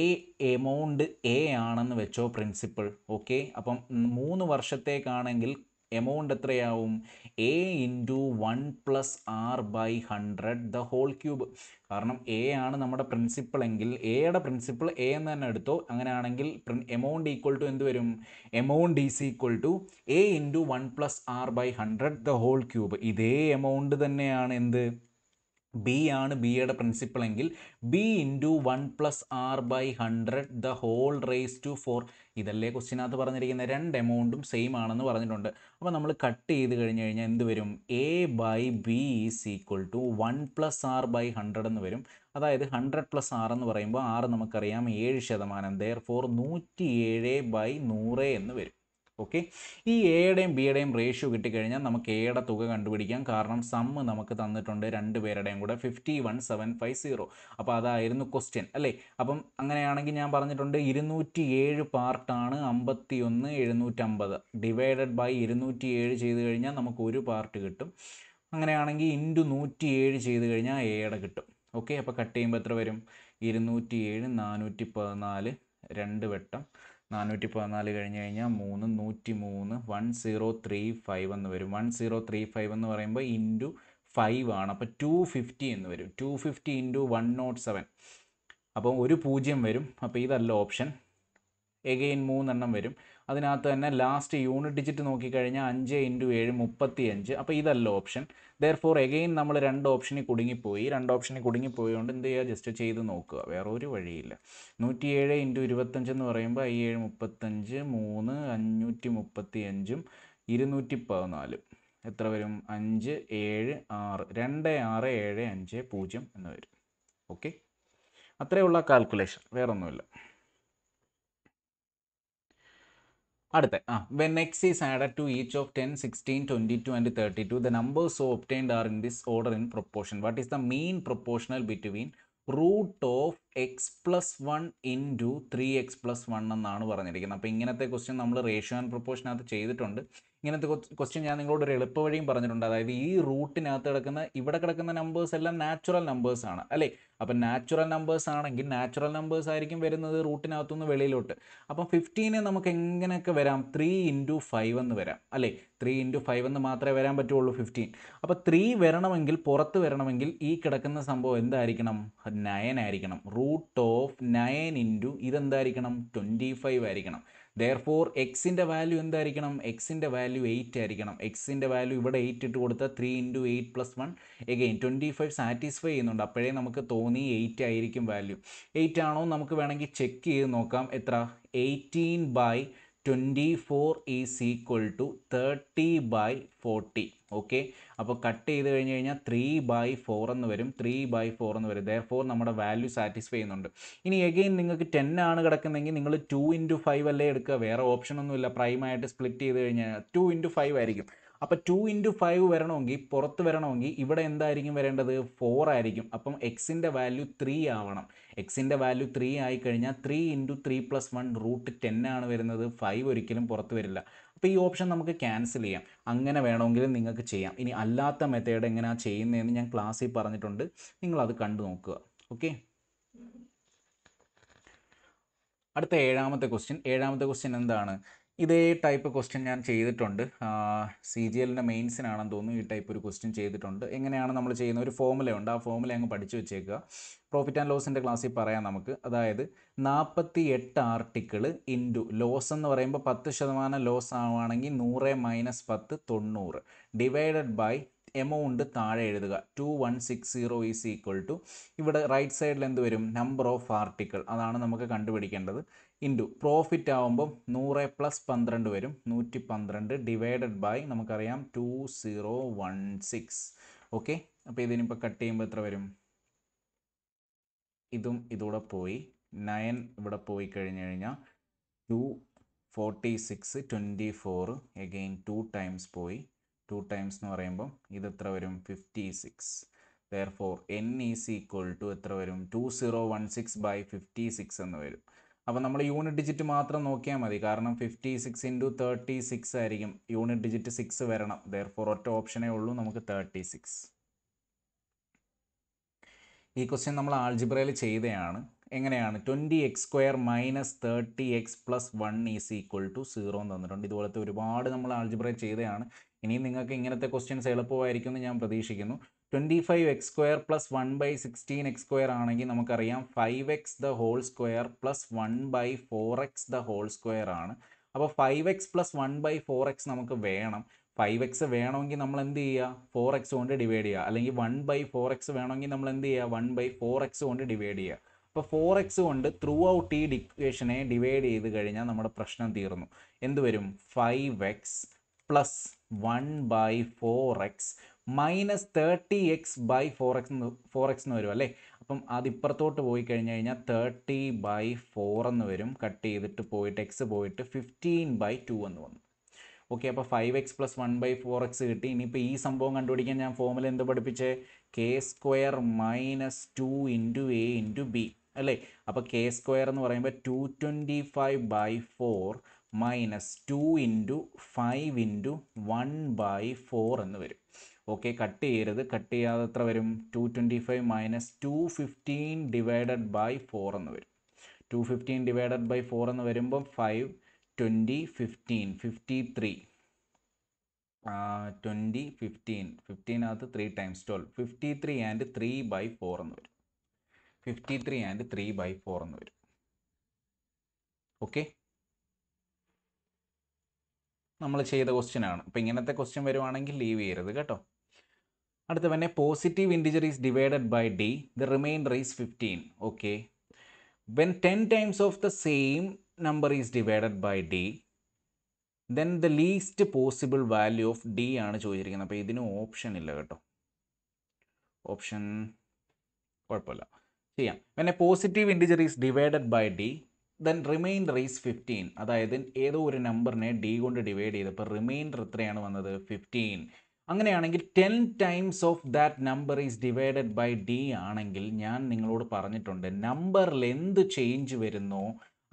എമൗണ്ട് എ ആണെന്ന് വെച്ചോ പ്രിൻസിപ്പിൾ ഓക്കെ അപ്പം മൂന്ന് വർഷത്തേക്കാണെങ്കിൽ എമൗണ്ട് എത്രയാവും A into one plus R by hundred the whole cube കാരണം A ആണ് നമ്മുടെ പ്രിൻസിപ്പിൾ എങ്കിൽ എയുടെ പ്രിൻസിപ്പിൾ എ എന്ന് തന്നെ എടുത്തോ അങ്ങനെയാണെങ്കിൽ എമൗണ്ട് ഈക്വൽ ടു എന്ത് വരും amount is equal to A into one plus R by hundred the whole cube ഇതേ എമൗണ്ട് തന്നെയാണ് എന്ത് ബി ആണ് ബിയുടെ പ്രിൻസിപ്പിൾ എങ്കിൽ B into one plus R by hundred the whole raise to four ഇതല്ലേ ക്വസ്റ്റിനകത്ത് പറഞ്ഞിരിക്കുന്ന രണ്ട് എമൗണ്ടും സെയിം ആണെന്ന് പറഞ്ഞിട്ടുണ്ട് അപ്പോൾ നമ്മൾ കട്ട് ചെയ്ത് കഴിഞ്ഞ് കഴിഞ്ഞാൽ എന്ത് വരും A by B is equal to one plus R by hundred എന്ന് വരും അതായത് ഹൺഡ്രഡ് പ്ലസ് ആർ എന്ന് പറയുമ്പോൾ ആറ് നമുക്കറിയാം ഏഴ് ശതമാനം ദയർ ഫോർ നൂറ്റി ഏഴ് ബൈ നൂറ് എന്ന് വരും ഓക്കെ ഈ എയുടെയും ബിയുടെയും റേഷ്യോ കിട്ടിക്കഴിഞ്ഞാൽ നമുക്ക് എയുടെ തുക കണ്ടുപിടിക്കാം കാരണം സമ്മ് നമുക്ക് തന്നിട്ടുണ്ട് രണ്ട് പേരുടെയും കൂടെ fifty one seven five zero അപ്പോൾ അതായിരുന്നു ക്വസ്റ്റ്യൻ അല്ലേ അപ്പം അങ്ങനെയാണെങ്കിൽ ഞാൻ പറഞ്ഞിട്ടുണ്ട് ഇരുന്നൂറ്റി ഏഴ് പാർട്ടാണ് അമ്പത്തി ഒന്ന് എഴുന്നൂറ്റമ്പത് ഡിവൈഡഡ് ബൈ ഇരുന്നൂറ്റി ഏഴ് ചെയ്ത് കഴിഞ്ഞാൽ നമുക്ക് ഒരു പാർട്ട് കിട്ടും അങ്ങനെയാണെങ്കിൽ ഇൻറ്റു നൂറ്റി ഏഴ് ചെയ്ത് കഴിഞ്ഞാൽ എയുടെ കിട്ടും ഓക്കെ അപ്പോൾ കട്ട് ചെയ്യുമ്പോൾ എത്ര വരും ഇരുന്നൂറ്റി ഏഴ് നാനൂറ്റി പതിനാല് രണ്ട് വെട്ടം നാനൂറ്റി പതിനാല് കഴിഞ്ഞ് കഴിഞ്ഞാൽ മൂന്ന് നൂറ്റി മൂന്ന് വൺ സീറോ ത്രീ ഫൈവ് എന്ന് വരും വൺ സീറോ ത്രീ ഫൈവ് എന്ന് പറയുമ്പോൾ ഇൻറ്റു ഫൈവ് ആണ് അപ്പോൾ ടു ഫിഫ്റ്റി എന്ന് വരും two fifty into one nought seven അപ്പോൾ ഒരു പൂജ്യം വരും അപ്പോൾ ഇതല്ല ഓപ്ഷൻ എഗെയിൻ മൂന്നെണ്ണം വരും അതിനകത്ത് തന്നെ ലാസ്റ്റ് യൂണിറ്റ് ഡിജിറ്റ് നോക്കിക്കഴിഞ്ഞാൽ അഞ്ച് ഇൻറ്റു ഏഴ് മുപ്പത്തി അഞ്ച് അപ്പോൾ ഇതല്ല ഓപ്ഷൻ ദർ ഫോർ എഗെയിൻ നമ്മൾ രണ്ട് ഓപ്ഷനിൽ കുടുങ്ങിപ്പോയി രണ്ട് ഓപ്ഷനിൽ കുടുങ്ങിപ്പോയതുകൊണ്ട് എന്ത് ചെയ്യുക ജസ്റ്റ് ചെയ്ത് നോക്കുക വേറെ ഒരു വഴിയില്ല ഏഴ് ഇൻറ്റു ഇരുപത്തഞ്ച് എന്ന് പറയുമ്പോൾ ഐ ഏഴ് മുപ്പത്തഞ്ച് മൂന്ന് അഞ്ഞൂറ്റി മുപ്പത്തി അഞ്ചും ഇരുന്നൂറ്റി പതിനാലും എത്ര വരും അഞ്ച് ഏഴ് ആറ് രണ്ട് ആറ് ഏഴ് അഞ്ച് പൂജ്യം എന്ന് വരും ഓക്കെ അത്രയുള്ള കാൽക്കുലേഷൻ വേറൊന്നുമില്ല when x is added to each of 10, 16, 22 and 32, the numbers so obtained are in this order in proportion. What is the mean proportional between root of X plus one two three X plus one എന്നാണ് പറഞ്ഞിരിക്കുന്നത് അപ്പോൾ ഇങ്ങനത്തെ question നമ്മൾ ratio and പ്രൊപ്പോഷനകത്ത് ചെയ്തിട്ടുണ്ട് ഇങ്ങനത്തെ question ഞാൻ നിങ്ങളോട് ഒരു എളുപ്പ വഴിയും പറഞ്ഞിട്ടുണ്ട് അതായത് ഈ റൂട്ടിനകത്ത് കിടക്കുന്ന ഇവിടെ കിടക്കുന്ന നമ്പേഴ്സ് എല്ലാം നാച്ചുറൽ നമ്പേഴ്സ് ആണ് അല്ലേ അപ്പം നാച്ചുറൽ നമ്പേഴ്സ് ആണെങ്കിൽ നാച്ചുറൽ നമ്പേഴ്സ് ആയിരിക്കും വരുന്നത് റൂട്ടിനകത്തുനിന്ന് വെളിയിലോട്ട് അപ്പം ഫിഫ്റ്റീനെ നമുക്ക് എങ്ങനെയൊക്കെ വരാം ത്രീ ഇൻറ്റു ഫൈവ് എന്ന് വരാം അല്ലേ ത്രീ ഇൻറ്റു ഫൈവ് എന്ന് മാത്രമേ വരാൻ പറ്റുള്ളൂ ഫിഫ്റ്റീൻ അപ്പം ത്രീ വരണമെങ്കിൽ പുറത്ത് വരണമെങ്കിൽ ഈ കിടക്കുന്ന സംഭവം എന്തായിരിക്കണം നയൻ ആയിരിക്കണം റൂട്ട് ഓഫ് നയൻ ഇൻറ്റു ഇതെന്തായിരിക്കണം ട്വൻറ്റി ഫൈവ് ആയിരിക്കണം ദയർ ഫോർ എക്സിൻ്റെ വാല്യൂ എന്തായിരിക്കണം എക്സിൻ്റെ വാല്യൂ എയ്റ്റ് ആയിരിക്കണം എക്സിൻ്റെ വാല്യൂ ഇവിടെ എയ്റ്റ് ഇട്ട് കൊടുത്താൽ three into eight plus one again twenty five satisfy ചെയ്യുന്നുണ്ട് അപ്പോഴേ നമുക്ക് തോന്നി എയ്റ്റ് ആയിരിക്കും വാല്യൂ എയ്റ്റ് ആണോ നമുക്ക് വേണമെങ്കിൽ ചെക്ക് ചെയ്ത് നോക്കാം എത്ര eighteen by twenty four is equal to thirty by forty okay അപ്പോൾ കട്ട് ചെയ്ത് കഴിഞ്ഞ് കഴിഞ്ഞാൽ ത്രീ ബൈ ഫോർ എന്ന് വരും ത്രീ ബൈ ഫോർ എന്ന് വരും ദയർ ഫോർ നമ്മുടെ വാല്യൂ സാറ്റിസ്ഫൈ ചെയ്യുന്നുണ്ട് ഇനി എഗെയിൻ നിങ്ങൾക്ക് ടെൻ ആണ് കിടക്കുന്നതെങ്കിൽ നിങ്ങൾ ടു ഇൻറ്റു ഫൈവ് അല്ലേ എടുക്കുക വേറെ ഓപ്ഷനൊന്നുമില്ല പ്രൈമായിട്ട് സ്പ്ലിറ്റ് ചെയ്ത് കഴിഞ്ഞാൽ ടു ഇൻറ്റു ഫൈവ് ആയിരിക്കും അപ്പോൾ ടു ഇൻറ്റു ഫൈവ് വരണമെങ്കിൽ പുറത്ത് വരണമെങ്കിൽ ഇവിടെ എന്തായിരിക്കും വരേണ്ടത് ഫോർ ആയിരിക്കും അപ്പം എക്സിൻ്റെ വാല്യൂ ത്രീ ആവണം എക്സിൻ്റെ വാല്യൂ ത്രീ ആയി കഴിഞ്ഞാൽ three into three plus one root ten ആണ് വരുന്നത് ഫൈവ് ഒരിക്കലും പുറത്ത് വരില്ല അപ്പോൾ ഈ ഓപ്ഷൻ നമുക്ക് ക്യാൻസൽ ചെയ്യാം അങ്ങനെ വേണമെങ്കിൽ നിങ്ങൾക്ക് ചെയ്യാം ഇനി അല്ലാത്ത മെത്തേഡ് എങ്ങനെയാണ് ചെയ്യുന്നതെന്ന് ഞാൻ ക്ലാസ്സിൽ പറഞ്ഞിട്ടുണ്ട് നിങ്ങളത് കണ്ടു നോക്കുക ഓക്കെ അടുത്ത ഏഴാമത്തെ ക്വസ്റ്റ്യൻ ഏഴാമത്തെ ക്വസ്റ്റ്യൻ എന്താണ് ഇതേ ടൈപ്പ് ക്വസ്റ്റ്യൻ ഞാൻ ചെയ്തിട്ടുണ്ട് സി ജി എല്ലിൻ്റെ മെയിൻസിനാണെന്ന് തോന്നുന്നു ഈ ടൈപ്പ് ഒരു ക്വസ്റ്റ്യൻ ചെയ്തിട്ടുണ്ട് എങ്ങനെയാണ് നമ്മൾ ചെയ്യുന്ന ഒരു ഫോമുലയുണ്ട് ആ ഫോമുല അങ്ങ് പഠിച്ചു വെച്ചേക്കുക പ്രോഫിറ്റ് ആൻഡ് ലോസിൻ്റെ ക്ലാസ്സിൽ പറയാം നമുക്ക് അതായത് നാൽപ്പത്തി എട്ട് ആർട്ടിക്കിൾ ഇൻറ്റു ലോസ് എന്ന് പറയുമ്പോൾ പത്ത് ശതമാനം ലോസ് ആവുകയാണെങ്കിൽ നൂറ് മൈനസ് പത്ത് തൊണ്ണൂറ് ഡിവൈഡഡ് ബൈ എമൗണ്ട് താഴെ എഴുതുക two one six zero is equal to ഇവിടെ റൈറ്റ് സൈഡിൽ എന്ത് വരും നമ്പർ ഓഫ് ആർട്ടിക്കിൾ അതാണ് നമുക്ക് കണ്ടുപിടിക്കേണ്ടത് ഇൻറ്റു പ്രോഫിറ്റ് ആകുമ്പം നൂറ് പ്ലസ് പന്ത്രണ്ട് വരും നൂറ്റി പന്ത്രണ്ട് ഡിവൈഡഡ് ബൈ നമുക്കറിയാം two zero one six okay അപ്പോൾ ഇതിനിപ്പോൾ കട്ട് ചെയ്യുമ്പോൾ എത്ര വരും ഇതും ഇതൂടെ പോയി നയൻ ഇവിടെ പോയി കഴിഞ്ഞ് കഴിഞ്ഞാൽ two forty six twenty four again two times പോയി ടു ടൈംസ് എന്ന് പറയുമ്പം ഇത് എത്ര വരും fifty six therefore N is equal to എത്ര വരും two zero one six by fifty six എന്ന് വരും അപ്പോൾ നമ്മൾ യൂണിറ്റ് ഡിജിറ്റ് മാത്രം നോക്കിയാൽ മതി കാരണം fifty six into thirty six ആയിരിക്കും യൂണിറ്റ് ഡിജിറ്റ് സിക്സ് വരണം ദയർഫോർ ഒറ്റ ഓപ്ഷനേ ഉള്ളൂ നമുക്ക് തേർട്ടി സിക്സ് ഈ ക്വസ്റ്റ്യൻ നമ്മൾ ആൾജിബ്രയിൽ ചെയ്തതാണ് എങ്ങനെയാണ് twenty X square minus thirty X plus one is equal to zero എന്ന് തന്നിട്ടുണ്ട് ഇതുപോലത്തെ ഒരുപാട് നമ്മൾ ആൾജിബ്രയിൽ ചെയ്തതാണ് ഇനിയും നിങ്ങൾക്ക് ഇങ്ങനത്തെ ക്വസ്റ്റ്യൻസ് എളുപ്പമായിരിക്കും എന്ന് ഞാൻ പ്രതീക്ഷിക്കുന്നു twenty five X square plus one by sixteen X square ആണെങ്കിൽ നമുക്കറിയാം five X the whole square plus one by four X the whole square ആണ് അപ്പോൾ five X plus one by four X നമുക്ക് വേണം ഫൈവ് എക്സ് വേണമെങ്കിൽ നമ്മൾ എന്ത് ചെയ്യുക ഫോർ എക്സ് കൊണ്ട് ഡിവൈഡ് ചെയ്യുക അല്ലെങ്കിൽ വൺ ബൈ ഫോർ എക്സ് വേണമെങ്കിൽ നമ്മൾ എന്ത് ചെയ്യുക വൺ ബൈ ഫോർ എക്സ് കൊണ്ട് ഡിവൈഡ് ചെയ്യുക അപ്പോൾ ഫോർ എക്സ് കൊണ്ട് ത്രൂ ഔട്ട് ഈ ഡിക്വേഷനെ ഡിവൈഡ് ചെയ്ത് കഴിഞ്ഞാൽ നമ്മുടെ പ്രശ്നം തീർന്നു എന്ത് വരും five X plus one by four X minus thirty X by four X four X എന്ന് വരും അല്ലേ അപ്പം അതിപ്പുറത്തോട്ട് പോയി കഴിഞ്ഞ് കഴിഞ്ഞാൽ തേർട്ടി ബൈ ഫോർ എന്ന് വരും കട്ട് ചെയ്തിട്ട് പോയിട്ട് എക്സ് പോയിട്ട് ഫിഫ്റ്റീൻ ബൈ ടു എന്ന് വന്നു ഓക്കെ അപ്പോൾ five X plus one by four X കിട്ടി ഇനിയിപ്പോൾ ഈ സംഭവം കണ്ടുപിടിക്കാൻ ഞാൻ ഫോമിൽ എന്ത് പഠിപ്പിച്ച് K square minus two into A into B അല്ലേ അപ്പോൾ കെ സ്ക്വയർ എന്ന് പറയുമ്പോൾ two twenty five by four minus two into five into one by four എന്ന് വരും ഓക്കെ കട്ട് ചെയ്യരുത് കട്ട് ചെയ്യാതെ എത്ര വരും two twenty five minus two fifteen divided by four എന്ന് വരും two fifteen divided by four എന്ന് വരുമ്പം five twenty fifteen fifty three twenty fifteen ഫിഫ്റ്റീനകത്ത് three times twelve fifty three and three by four എന്ന് വരും fifty three and three by four എന്ന് വരും okay നമ്മൾ ചെയ്ത ക്വസ്റ്റ്യൻ ആണ് അപ്പം ഇങ്ങനത്തെ ക്വസ്റ്റ്യൻ വരുവാണെങ്കിൽ ലീവ് ചെയ്യരുത് കേട്ടോ അടുത്ത തന്നെ positive integer is divided by D the remainder is fifteen okay when ten times of the same number is divided by D then the least possible value of D ആണ് ചോദിച്ചിരിക്കുന്നത് അപ്പോൾ ഇതിന് option ഇല്ല കേട്ടോ ഓപ്ഷൻ കുഴപ്പമില്ല ചെയ്യാം പിന്നെ positive integer is divided by D then remainder is fifteen അതായത് ഏതോ ഒരു നമ്പറിനെ ഡി കൊണ്ട് ഡിവൈഡ് ചെയ്തപ്പോൾ റിമൈൻഡർ എത്രയാണ് വന്നത് ഫിഫ്റ്റീൻ അങ്ങനെയാണെങ്കിൽ ten times of that number is divided by D ആണെങ്കിൽ ഞാൻ നിങ്ങളോട് പറഞ്ഞിട്ടുണ്ട് നമ്പറിൽ എന്ത് ചേഞ്ച് വരുന്നോ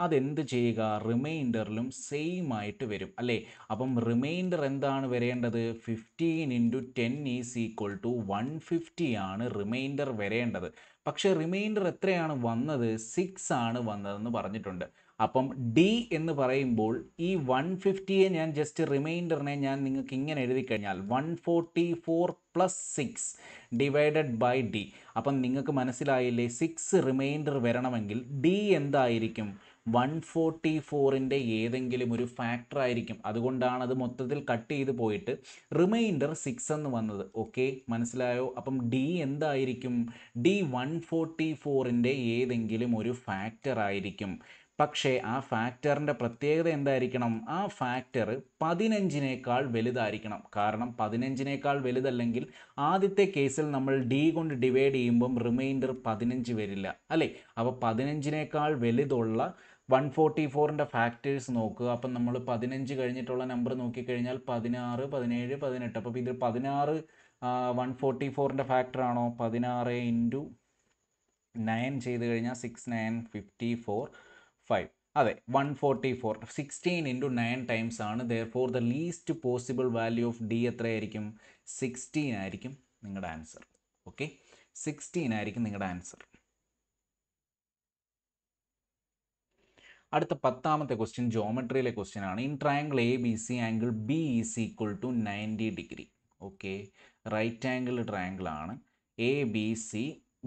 അതെന്ത് ചെയ്യുക റിമൈൻഡറിലും സെയിം ആയിട്ട് വരും അല്ലേ അപ്പം റിമൈൻഡർ എന്താണ് വരേണ്ടത് fifteen into ten is equal to one fifty ആണ് റിമൈൻഡർ വരേണ്ടത് പക്ഷേ റിമൈൻഡർ എത്രയാണ് വന്നത് സിക്സ് ആണ് വന്നതെന്ന് പറഞ്ഞിട്ടുണ്ട് അപ്പം ഡി എന്ന് പറയുമ്പോൾ ഈ വൺ ഫിഫ്റ്റിയെ ഞാൻ ജസ്റ്റ് റിമൈൻഡറിനെ ഞാൻ നിങ്ങൾക്ക് ഇങ്ങനെ എഴുതി കഴിഞ്ഞാൽ one forty four plus six divided by D അപ്പം നിങ്ങൾക്ക് മനസ്സിലായില്ലേ സിക്സ് റിമൈൻഡർ വരണമെങ്കിൽ ഡി എന്തായിരിക്കും വൺ ഫോർട്ടി ഫോറിൻ്റെ ഏതെങ്കിലും ഒരു ഫാക്ടർ ആയിരിക്കും അതുകൊണ്ടാണ് അത് മൊത്തത്തിൽ കട്ട് ചെയ്ത് പോയിട്ട് റിമൈൻഡർ സിക്സ് എന്ന് വന്നത് ഓക്കെ മനസ്സിലായോ അപ്പം ഡി എന്തായിരിക്കും ഡി വൺ ഫോർട്ടി ഫോറിൻ്റെ ഏതെങ്കിലും ഒരു ഫാക്ടർ ആയിരിക്കും പക്ഷേ ആ ഫാക്ടറിൻ്റെ പ്രത്യേകത എന്തായിരിക്കണം ആ ഫാക്ടർ പതിനഞ്ചിനേക്കാൾ വലുതായിരിക്കണം കാരണം പതിനഞ്ചിനേക്കാൾ വലുതല്ലെങ്കിൽ ആദ്യത്തെ കേസിൽ നമ്മൾ ഡി കൊണ്ട് ഡിവൈഡ് ചെയ്യുമ്പം റിമൈൻഡർ പതിനഞ്ച് വരില്ല അല്ലേ അപ്പോൾ പതിനഞ്ചിനേക്കാൾ വലുതുള്ള വൺ ഫോർട്ടി ഫോറിൻ്റെ ഫാക്ടേഴ്സ് നോക്കുക അപ്പം നമ്മൾ പതിനഞ്ച് കഴിഞ്ഞിട്ടുള്ള നമ്പർ നോക്കിക്കഴിഞ്ഞാൽ പതിനാറ് പതിനേഴ് പതിനെട്ട് അപ്പം ഇത് പതിനാറ് വൺ ഫോർട്ടി ഫോറിൻ്റെ ഫാക്ടറാണോ പതിനാറ് ഇൻറ്റു നയൻ ചെയ്ത് കഴിഞ്ഞാൽ six nine fifty four five അതെ one forty four sixteen into nine times ആണ് therefore the least possible value of D എത്രയായിരിക്കും സിക്സ്റ്റീൻ ആയിരിക്കും നിങ്ങളുടെ ആൻസർ ഓക്കെ സിക്സ്റ്റീൻ ആയിരിക്കും നിങ്ങളുടെ ആൻസർ അടുത്ത പത്താമത്തെ ക്വസ്റ്റ്യൻ ജോമെട്രിയിലെ ക്വസ്റ്റ്യൻ ആണ് in triangle A B C angle B is equal to ninety degree okay right angle triangle ആണ് A B C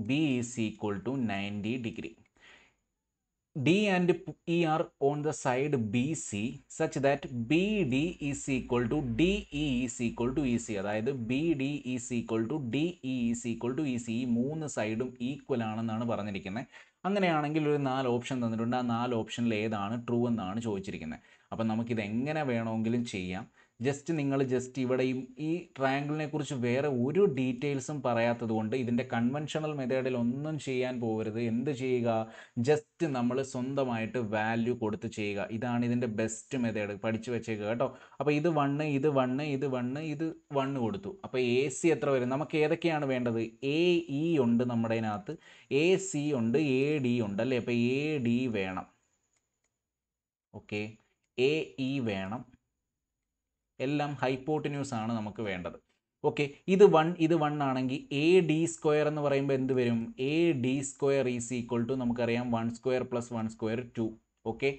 B is equal to ninety degree D and E are on the side B C such that B D is equal to D E is equal to E C അതായത് B D is equal to D E is equal to E C ഈ മൂന്ന് സൈഡും equal ആണെന്നാണ് പറഞ്ഞിരിക്കുന്നത് അങ്ങനെയാണെങ്കിൽ ഒരു നാല് option തന്നിട്ടുണ്ട് ആ നാല് ഓപ്ഷനിൽ ഏതാണ് ട്രൂ എന്നാണ് ചോദിച്ചിരിക്കുന്നത് അപ്പം നമുക്കിത് എങ്ങനെ വേണമെങ്കിലും ചെയ്യാം ജസ്റ്റ് നിങ്ങൾ ജസ്റ്റ് ഇവിടെയും ഈ ട്രയാങ്കിളിനെ കുറിച്ച് വേറെ ഒരു ഡീറ്റെയിൽസും പറയാത്തതുകൊണ്ട് ഇതിൻ്റെ കൺവെൻഷണൽ മെത്തേഡിൽ ഒന്നും ചെയ്യാൻ പോകരുത് എന്ത് ചെയ്യുക ജസ്റ്റ് നമ്മൾ സ്വന്തമായിട്ട് വാല്യൂ കൊടുത്ത് ചെയ്യുക ഇതാണ് ഇതിൻ്റെ ബെസ്റ്റ് മെത്തേഡ് പഠിച്ചു വെച്ചേക്കുക കേട്ടോ അപ്പോൾ ഇത് വണ്ണ് ഇത് വണ്ണ് ഇത് വണ്ണ് ഇത് വണ്ണ് കൊടുത്തു അപ്പോൾ എ സി എത്ര വരും നമുക്ക് ഏതൊക്കെയാണ് വേണ്ടത് എ ഇ e ഉണ്ട് നമ്മുടെ അതിനകത്ത് എ സി ഉണ്ട് എ ഡി ഉണ്ട് അല്ലേ അപ്പോൾ എ ഡി വേണം ഓക്കെ എ ഇ വേണം എല്ലാം ഹൈപ്പോട്ടിന്യൂസ് ആണ് നമുക്ക് വേണ്ടത് ഓക്കെ ഇത് വൺ ഇത് വൺ ആണെങ്കിൽ എ ഡി സ്ക്വയർ എന്ന് പറയുമ്പോൾ എന്ത് വരും A D square is equal to നമുക്കറിയാം one square plus one square two okay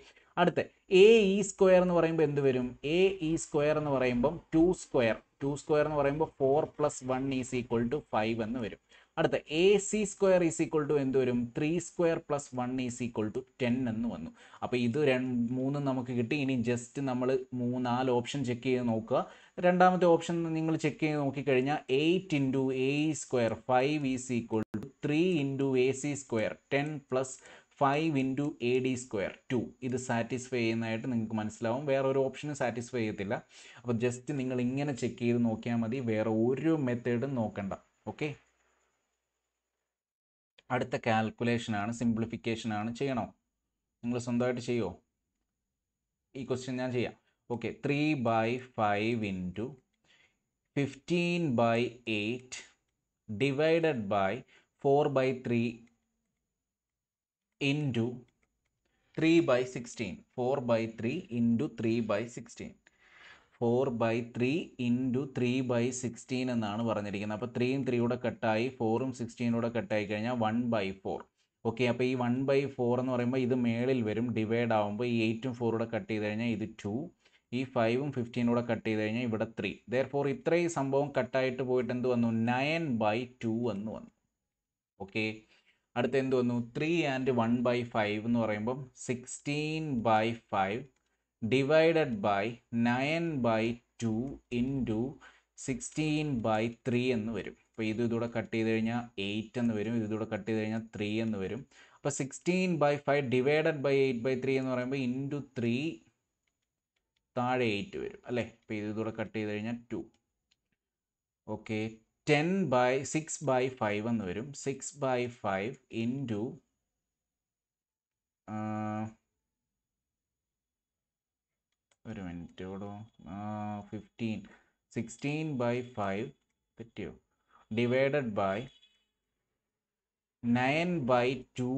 അടുത്ത എ ഇ സ്ക്വയർ എന്ന് പറയുമ്പോൾ എന്ത് വരും എ ഇ സ്ക്വയർ എന്ന് പറയുമ്പം ടു സ്ക്വയർ ടു സ്ക്വയർ എന്ന് പറയുമ്പോൾ four plus one is equal to five എന്ന് വരും അടുത്ത A C square is equal to എന്ത് വരും three square plus one is equal to ten എന്ന് വന്നു അപ്പോൾ ഇത് രണ്ട് മൂന്നും നമുക്ക് കിട്ടി ഇനി ജസ്റ്റ് നമ്മൾ മൂന്നാല് ഓപ്ഷൻ ചെക്ക് ചെയ്ത് നോക്കുക രണ്ടാമത്തെ ഓപ്ഷൻ നിങ്ങൾ ചെക്ക് ചെയ്ത് നോക്കിക്കഴിഞ്ഞാൽ eight into a square five is equal to three into a C square ten plus five into a D square two ഇത് സാറ്റിസ്ഫൈ ചെയ്യുന്നതായിട്ട് നിങ്ങൾക്ക് മനസ്സിലാവും വേറെ ഒരു ഓപ്ഷനും സാറ്റിസ്ഫൈ ചെയ്യത്തില്ല അപ്പോൾ ജസ്റ്റ് നിങ്ങൾ ഇങ്ങനെ ചെക്ക് ചെയ്ത് നോക്കിയാൽ മതി വേറെ ഒരു മെത്തേഡും നോക്കണ്ട ഓക്കെ അടുത്ത കാൽക്കുലേഷൻ ആണ് സിംപ്ലിഫിക്കേഷൻ ആണ് ചെയ്യണോ നിങ്ങൾ സ്വന്തമായിട്ട് ചെയ്യുമോ ഈ ക്വസ്റ്റ്യൻ ഞാൻ ചെയ്യാം okay three by five into fifteen by eight divided by four by three into three by sixteen four by three into three by sixteen four by three into three by sixteen എന്നാണ് പറഞ്ഞിരിക്കുന്നത് അപ്പോൾ ത്രീയും three കൂടെ കട്ടായി ഫോറും കൂടെ കട്ടായി കഴിഞ്ഞാൽ വൺ ബൈ ഫോർ ഓക്കെ അപ്പോൾ ഈ വൺ ബൈ ഫോർ എന്ന് പറയുമ്പോൾ ഇത് മേളിൽ വരും ഡിവൈഡ് ആകുമ്പോൾ ഈ എയ്റ്റും കൂടെ കട്ട് ചെയ്ത് കഴിഞ്ഞാൽ ഇത് ടു ഈ ഫൈവും കൂടെ കട്ട് ചെയ്ത് കഴിഞ്ഞാൽ ഇവിടെ ത്രീ ദർ ഫോർ ഇത്രയും സംഭവം കട്ടായിട്ട് പോയിട്ട് എന്ത് വന്നു നയൻ ബൈ ടു എന്ന് വന്നു ഓക്കെ അടുത്ത് എന്ത് വന്നു three and one by five എന്ന് പറയുമ്പം sixteen by five divided by nine by two in two sixteen by three എന്ന് വരും അപ്പോൾ ഇത് ഇതുകൂടെ കട്ട് ചെയ്ത് കഴിഞ്ഞാൽ എയ്റ്റ് എന്ന് വരും ഇത് ഇതുകൂടെ കട്ട് ചെയ്ത് കഴിഞ്ഞാൽ ത്രീ എന്ന് വരും അപ്പോൾ sixteen by five divided by eight by three എന്ന് പറയുമ്പോൾ ഇൻറ്റു ത്രീ താഴെ എയ്റ്റ് വരും അല്ലേ അപ്പോൾ ഇത് ഇതുകൂടെ കട്ട് ചെയ്ത് കഴിഞ്ഞാൽ two okay ten by six by five എന്ന് വരും സിക്സ് ബൈ ഫൈവ് ഇൻറ്റു ഒരു മിനിറ്റ് ഇവിടെ ഫിഫ്റ്റീൻ സിക്സ്റ്റീൻ ബൈ ഫൈവ് പറ്റിയോ divided by nine by two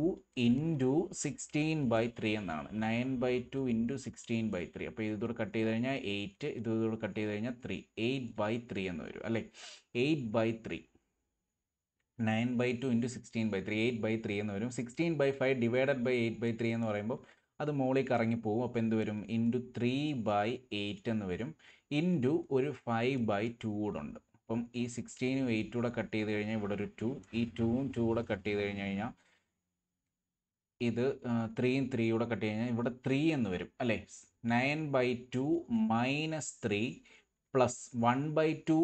into sixteen by three എന്നാണ് nine by two into sixteen by three അപ്പോൾ ഇതോട് cut ചെയ്ത് കഴിഞ്ഞാൽ എയ്റ്റ് ഇതോട് കട്ട് ചെയ്ത് കഴിഞ്ഞാൽ ത്രീ എയ്റ്റ് ബൈ ത്രീ എന്ന് വരും അല്ലേ eight by three nine by two into sixteen by three eight by three എന്ന് വരും sixteen by five divided by eight by three എന്ന് പറയുമ്പോൾ അത് മുകളിലേക്ക് ഇറങ്ങിപ്പോവും അപ്പോൾ എന്ത് വരും ഇൻറ്റു ത്രീ ബൈ എയ്റ്റ് എന്ന് വരും ഇൻറ്റു ഒരു ഫൈവ് ബൈ ടു കൂടെ ഉണ്ട് അപ്പം ഈ സിക്സ്റ്റീനും എയ്റ്റും കൂടെ കട്ട് ചെയ്ത് കഴിഞ്ഞാൽ ഇവിടെ ഒരു ടു ഈ ടൂവും ടു കൂടെ കട്ട് ചെയ്ത് കഴിഞ്ഞ് കഴിഞ്ഞാൽ ഇത് ത്രീയും ത്രീ കൂടെ കട്ട് ചെയ്ത് കഴിഞ്ഞാൽ ഇവിടെ ത്രീ എന്ന് വരും അല്ലേ nine by two minus three plus one by two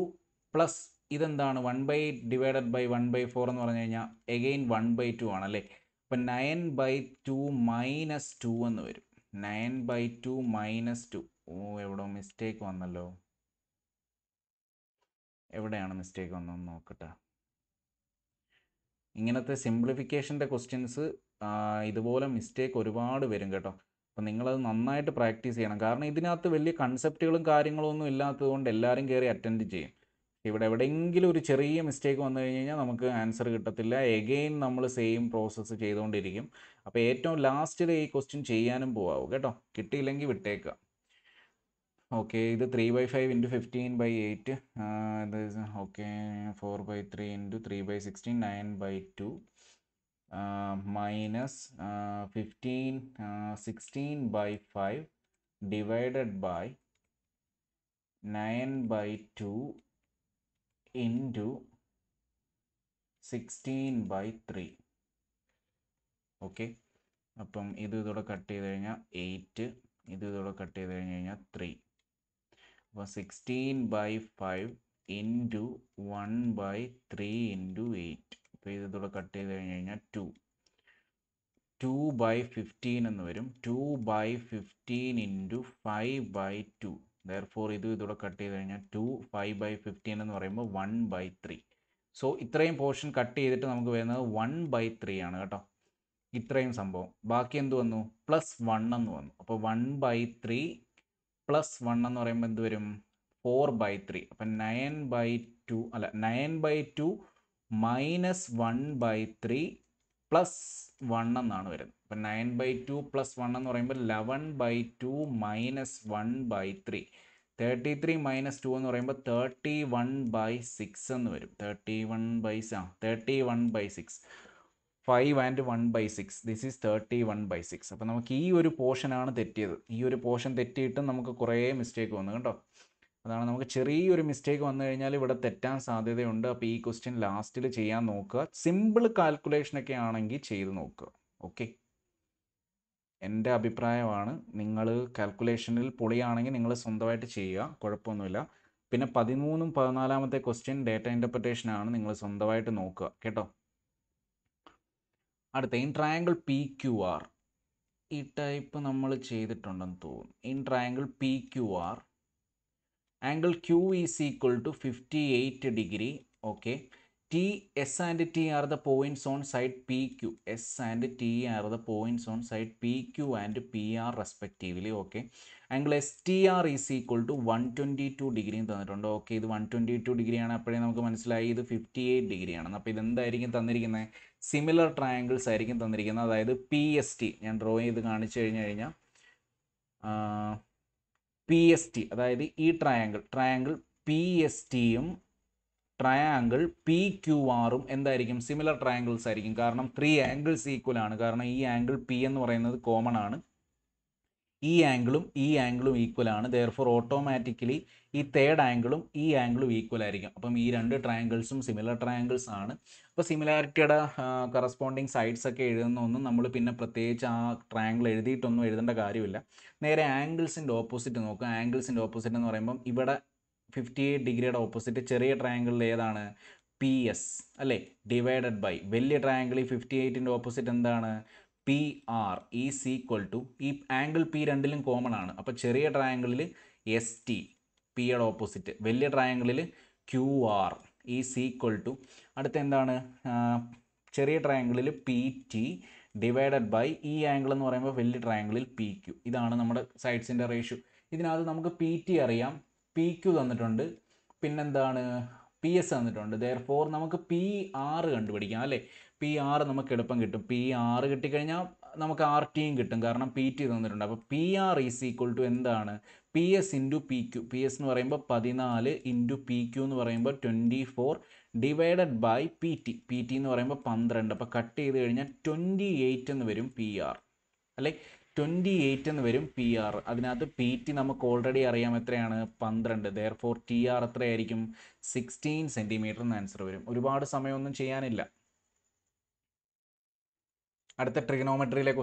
plus ഇതെന്താണ് one by divided by one by four എന്ന് പറഞ്ഞു കഴിഞ്ഞാൽ എഗെയിൻ വൺ ബൈ ടു ആണ് അല്ലേ ഇപ്പം nine by two minus two എന്ന് വരും nine by two minus two ഓ എവിടെ മിസ്റ്റേക്ക് വന്നല്ലോ എവിടെയാണ് മിസ്റ്റേക്ക് വന്നതെന്ന് നോക്കട്ടെ ഇങ്ങനത്തെ സിംപ്ലിഫിക്കേഷൻ്റെ ക്വസ്റ്റ്യൻസ് ഇതുപോലെ മിസ്റ്റേക്ക് ഒരുപാട് വരും കേട്ടോ അപ്പം നിങ്ങളത് നന്നായിട്ട് പ്രാക്ടീസ് ചെയ്യണം കാരണം ഇതിനകത്ത് വലിയ കൺസെപ്റ്റുകളും കാര്യങ്ങളൊന്നും ഇല്ലാത്തതുകൊണ്ട് എല്ലാവരും കയറി അറ്റൻഡ് ചെയ്യും ഇവിടെ എവിടെയെങ്കിലും ഒരു ചെറിയ മിസ്റ്റേക്ക് വന്നു കഴിഞ്ഞ് കഴിഞ്ഞാൽ നമുക്ക് ആൻസർ കിട്ടത്തില്ല എഗെയിൻ നമ്മൾ സെയിം പ്രോസസ്സ് ചെയ്തുകൊണ്ടിരിക്കും അപ്പോൾ ഏറ്റവും ലാസ്റ്റിൽ ഈ ക്വസ്റ്റ്യൻ ചെയ്യാനും പോകാവും കേട്ടോ കിട്ടിയില്ലെങ്കിൽ വിട്ടേക്കുക ഓക്കെ ഇത് three by five into fifteen by eight ഇത് okay four by three into three by sixteen nine by two minus fifteen sixteen by five divided by nine by two into sixteen by three okay അപ്പം ഇത് ഇതോടെ cut ചെയ്ത് കഴിഞ്ഞാൽ eight ഇത് ഇതോടെ cut ചെയ്ത് കഴിഞ്ഞ് കഴിഞ്ഞാൽ ത്രീ അപ്പം sixteen by five into one by three into eight അപ്പോൾ ഇത് ഇതോടെ കട്ട് ചെയ്ത് കഴിഞ്ഞ് കഴിഞ്ഞാൽ ടു ടു ബൈ ഫിഫ്റ്റീൻ എന്ന് വരും two by fifteen into five by two therefore ഇത് ഇതോടെ കട്ട് ചെയ്ത് കഴിഞ്ഞാൽ ടു ഫൈവ് ബൈ ഫിഫ്റ്റീൻ എന്ന് പറയുമ്പോൾ വൺ ബൈ ത്രീ സോ ഇത്രയും പോർഷൻ കട്ട് ചെയ്തിട്ട് നമുക്ക് വരുന്നത് വൺ ബൈ ത്രീ ആണ് കേട്ടോ ഇത്രയും സംഭവം ബാക്കി എന്ത് വന്നു പ്ലസ് വൺ എന്ന് വന്നു അപ്പോൾ one by three plus one എന്ന് പറയുമ്പോൾ എന്ത് വരും ഫോർ ബൈ ത്രീ അപ്പം നയൻ ബൈ ടു അല്ല nine by two minus one by three plus one എന്നാണ് വരുന്നത് അപ്പം nine by two plus one എന്ന് പറയുമ്പോൾ eleven by two minus one by three thirty three minus two എന്ന് പറയുമ്പോൾ thirty one by six എന്ന് വരും thirty one by ah thirty one by six five and one by six this is thirty one by six അപ്പം നമുക്ക് ഈ ഒരു പോർഷനാണ് തെറ്റിയത് ഈ ഒരു പോർഷൻ തെറ്റിയിട്ടും നമുക്ക് കുറേ മിസ്റ്റേക്ക് വന്നു കേട്ടോ അതാണ് നമുക്ക് ചെറിയൊരു മിസ്റ്റേക്ക് വന്നു കഴിഞ്ഞാൽ ഇവിടെ തെറ്റാൻ സാധ്യതയുണ്ട് അപ്പോൾ ഈ ക്വസ്റ്റ്യൻ ലാസ്റ്റിൽ ചെയ്യാൻ നോക്കുക സിമ്പിൾ കാൽക്കുലേഷനൊക്കെ ആണെങ്കിൽ ചെയ്ത് നോക്കുക ഓക്കെ എൻ്റെ അഭിപ്രായമാണ് നിങ്ങൾ കാൽക്കുലേഷനിൽ പൊളിയാണെങ്കിൽ നിങ്ങൾ സ്വന്തമായിട്ട് ചെയ്യുക കുഴപ്പമൊന്നുമില്ല പിന്നെ പതിമൂന്നും പതിനാലാമത്തെ ക്വസ്റ്റ്യൻ ഡേറ്റ ഇൻ്റർപ്രിറ്റേഷൻ ആണ് നിങ്ങൾ സ്വന്തമായിട്ട് നോക്കുക കേട്ടോ അടുത്ത in triangle P Q R ഈ ടൈപ്പ് നമ്മൾ ചെയ്തിട്ടുണ്ടെന്ന് തോന്നുന്നു in triangle P Q R angle Q is two fifty eight degree okay T S and T R the T on side P Q S and T R the are on side P Q and P R respectively okay angle S T R is equal to one twenty two ഡിഗ്രിയും തന്നിട്ടുണ്ട് okay ഇത് one twenty to ഡിഗ്രിയാണ് അപ്പോഴേ നമുക്ക് മനസ്സിലായി ഇത് fifty eight ഡിഗ്രിയാണ് അപ്പോൾ ഇതെന്തായിരിക്കും തന്നിരിക്കുന്നത് സിമിലർ ട്രയാങ്കിൾസ് ആയിരിക്കും തന്നിരിക്കുന്നത് അതായത് പി എസ് ടി ഞാൻ ഡ്രോ ചെയ്ത് കാണിച്ചു കഴിഞ്ഞു കഴിഞ്ഞാൽ പി എസ് ടി അതായത് ഈ ട്രയാങ്കിൾ ട്രയാങ്കിൾ പി എസ് ടിയും ട്രയാങ്കിൾ പി ക്യു ആറും എന്തായിരിക്കും സിമിലർ ട്രയാങ്കിൾസ് ആയിരിക്കും കാരണം ത്രീ ആംഗിൾസ് ഈക്വൽ ആണ് കാരണം ഈ ആംഗിൾ പി എന്ന് പറയുന്നത് കോമൺ ആണ് ഈ ആംഗിളും ഈ ആംഗിളും ഈക്വൽ ആണ് ഫോർ ഓട്ടോമാറ്റിക്കലി ഈ തേർഡ് ആംഗിളും ഈ ആംഗിളും ഈക്വൽ ആയിരിക്കും അപ്പം ഈ രണ്ട് ട്രയാങ്കിൾസും സിമിലർ ട്രയാങ്കിൾസ് ആണ് അപ്പോൾ സിമിലാരിറ്റിയുടെ കറസ്പോണ്ടിങ് സൈഡ്സ് ഒക്കെ എഴുതുന്നൊന്നും നമ്മൾ പിന്നെ പ്രത്യേകിച്ച് ആ ട്രയാങ്കിൾ എഴുതിയിട്ടൊന്നും എഴുതേണ്ട കാര്യമില്ല നേരെ ആംഗിൾസിൻ്റെ ഓപ്പോസിറ്റ് നോക്കുക ആംഗിൾസിൻ്റെ ഓപ്പോസിറ്റ് എന്ന് പറയുമ്പം ഇവിടെ ഫിഫ്റ്റി എയ്റ്റ് ഡിഗ്രിയുടെ ഓപ്പോസിറ്റ് ചെറിയ ട്രയാങ്കിളിൽ ഏതാണ് പി എസ് അല്ലേ ഡിവൈഡഡ് ബൈ വലിയ ട്രയാങ്കിളിൽ ഫിഫ്റ്റി എയ്റ്റിൻ്റെ ഓപ്പോസിറ്റ് എന്താണ് P R is equal to ഈ ആംഗിൾ പി രണ്ടിലും കോമൺ ആണ് അപ്പോൾ ചെറിയ ട്രയാങ്കിളിൽ എസ് ടി പിയുടെ ഓപ്പോസിറ്റ് വലിയ ട്രയാങ്കിളിൽ Q R is equal to അടുത്ത എന്താണ് ചെറിയ ട്രയാങ്കിളിൽ പി ടി ഡിവൈഡഡ് ബൈ ഈ ആംഗിൾ എന്ന് പറയുമ്പോൾ വലിയ ട്രയാങ്കിളിൽ പി ക്യു ഇതാണ് നമ്മുടെ സൈഡ്സിൻ്റെ റേഷ്യൂ ഇതിനകത്ത് നമുക്ക് പി ടി അറിയാം പി ക്യു തന്നിട്ടുണ്ട് പിന്നെന്താണ് പി എസ് തന്നിട്ടുണ്ട് ദയർ ഫോർ നമുക്ക് പി ആറ് കണ്ടുപിടിക്കാം അല്ലേ പി ആർ നമുക്ക് എളുപ്പം കിട്ടും പി ആർ കിട്ടിക്കഴിഞ്ഞാൽ നമുക്ക് ആർ ടിയും കിട്ടും കാരണം പി ടി തന്നിട്ടുണ്ട് അപ്പോൾ P R is equal to എന്താണ് P S into P Q P S എന്ന് പറയുമ്പോൾ പതിനാല് ഇൻറ്റു പി ക്യു എന്ന് പറയുമ്പോൾ twenty four divided by P T P T എന്ന് പറയുമ്പോൾ പന്ത്രണ്ട് അപ്പോൾ കട്ട് ചെയ്ത് കഴിഞ്ഞാൽ ട്വൻറ്റി എയ്റ്റ് എന്ന് വരും പി ആർ അല്ലെ ട്വൻറ്റി എയ്റ്റ് എന്ന് വരും പി ആർ അതിനകത്ത് പി ടി നമുക്ക് ഓൾറെഡി അറിയാം എത്രയാണ് പന്ത്രണ്ട് ദെയർ ഫോർ ടി ആർ എത്രയായിരിക്കും സിക്സ്റ്റീൻ സെൻറ്റിമീറ്റർ എന്ന് ആൻസർ വരും ഒരുപാട് സമയമൊന്നും ചെയ്യാനില്ല അടുത്ത ട്രിഗനോമെട്രിയിലെ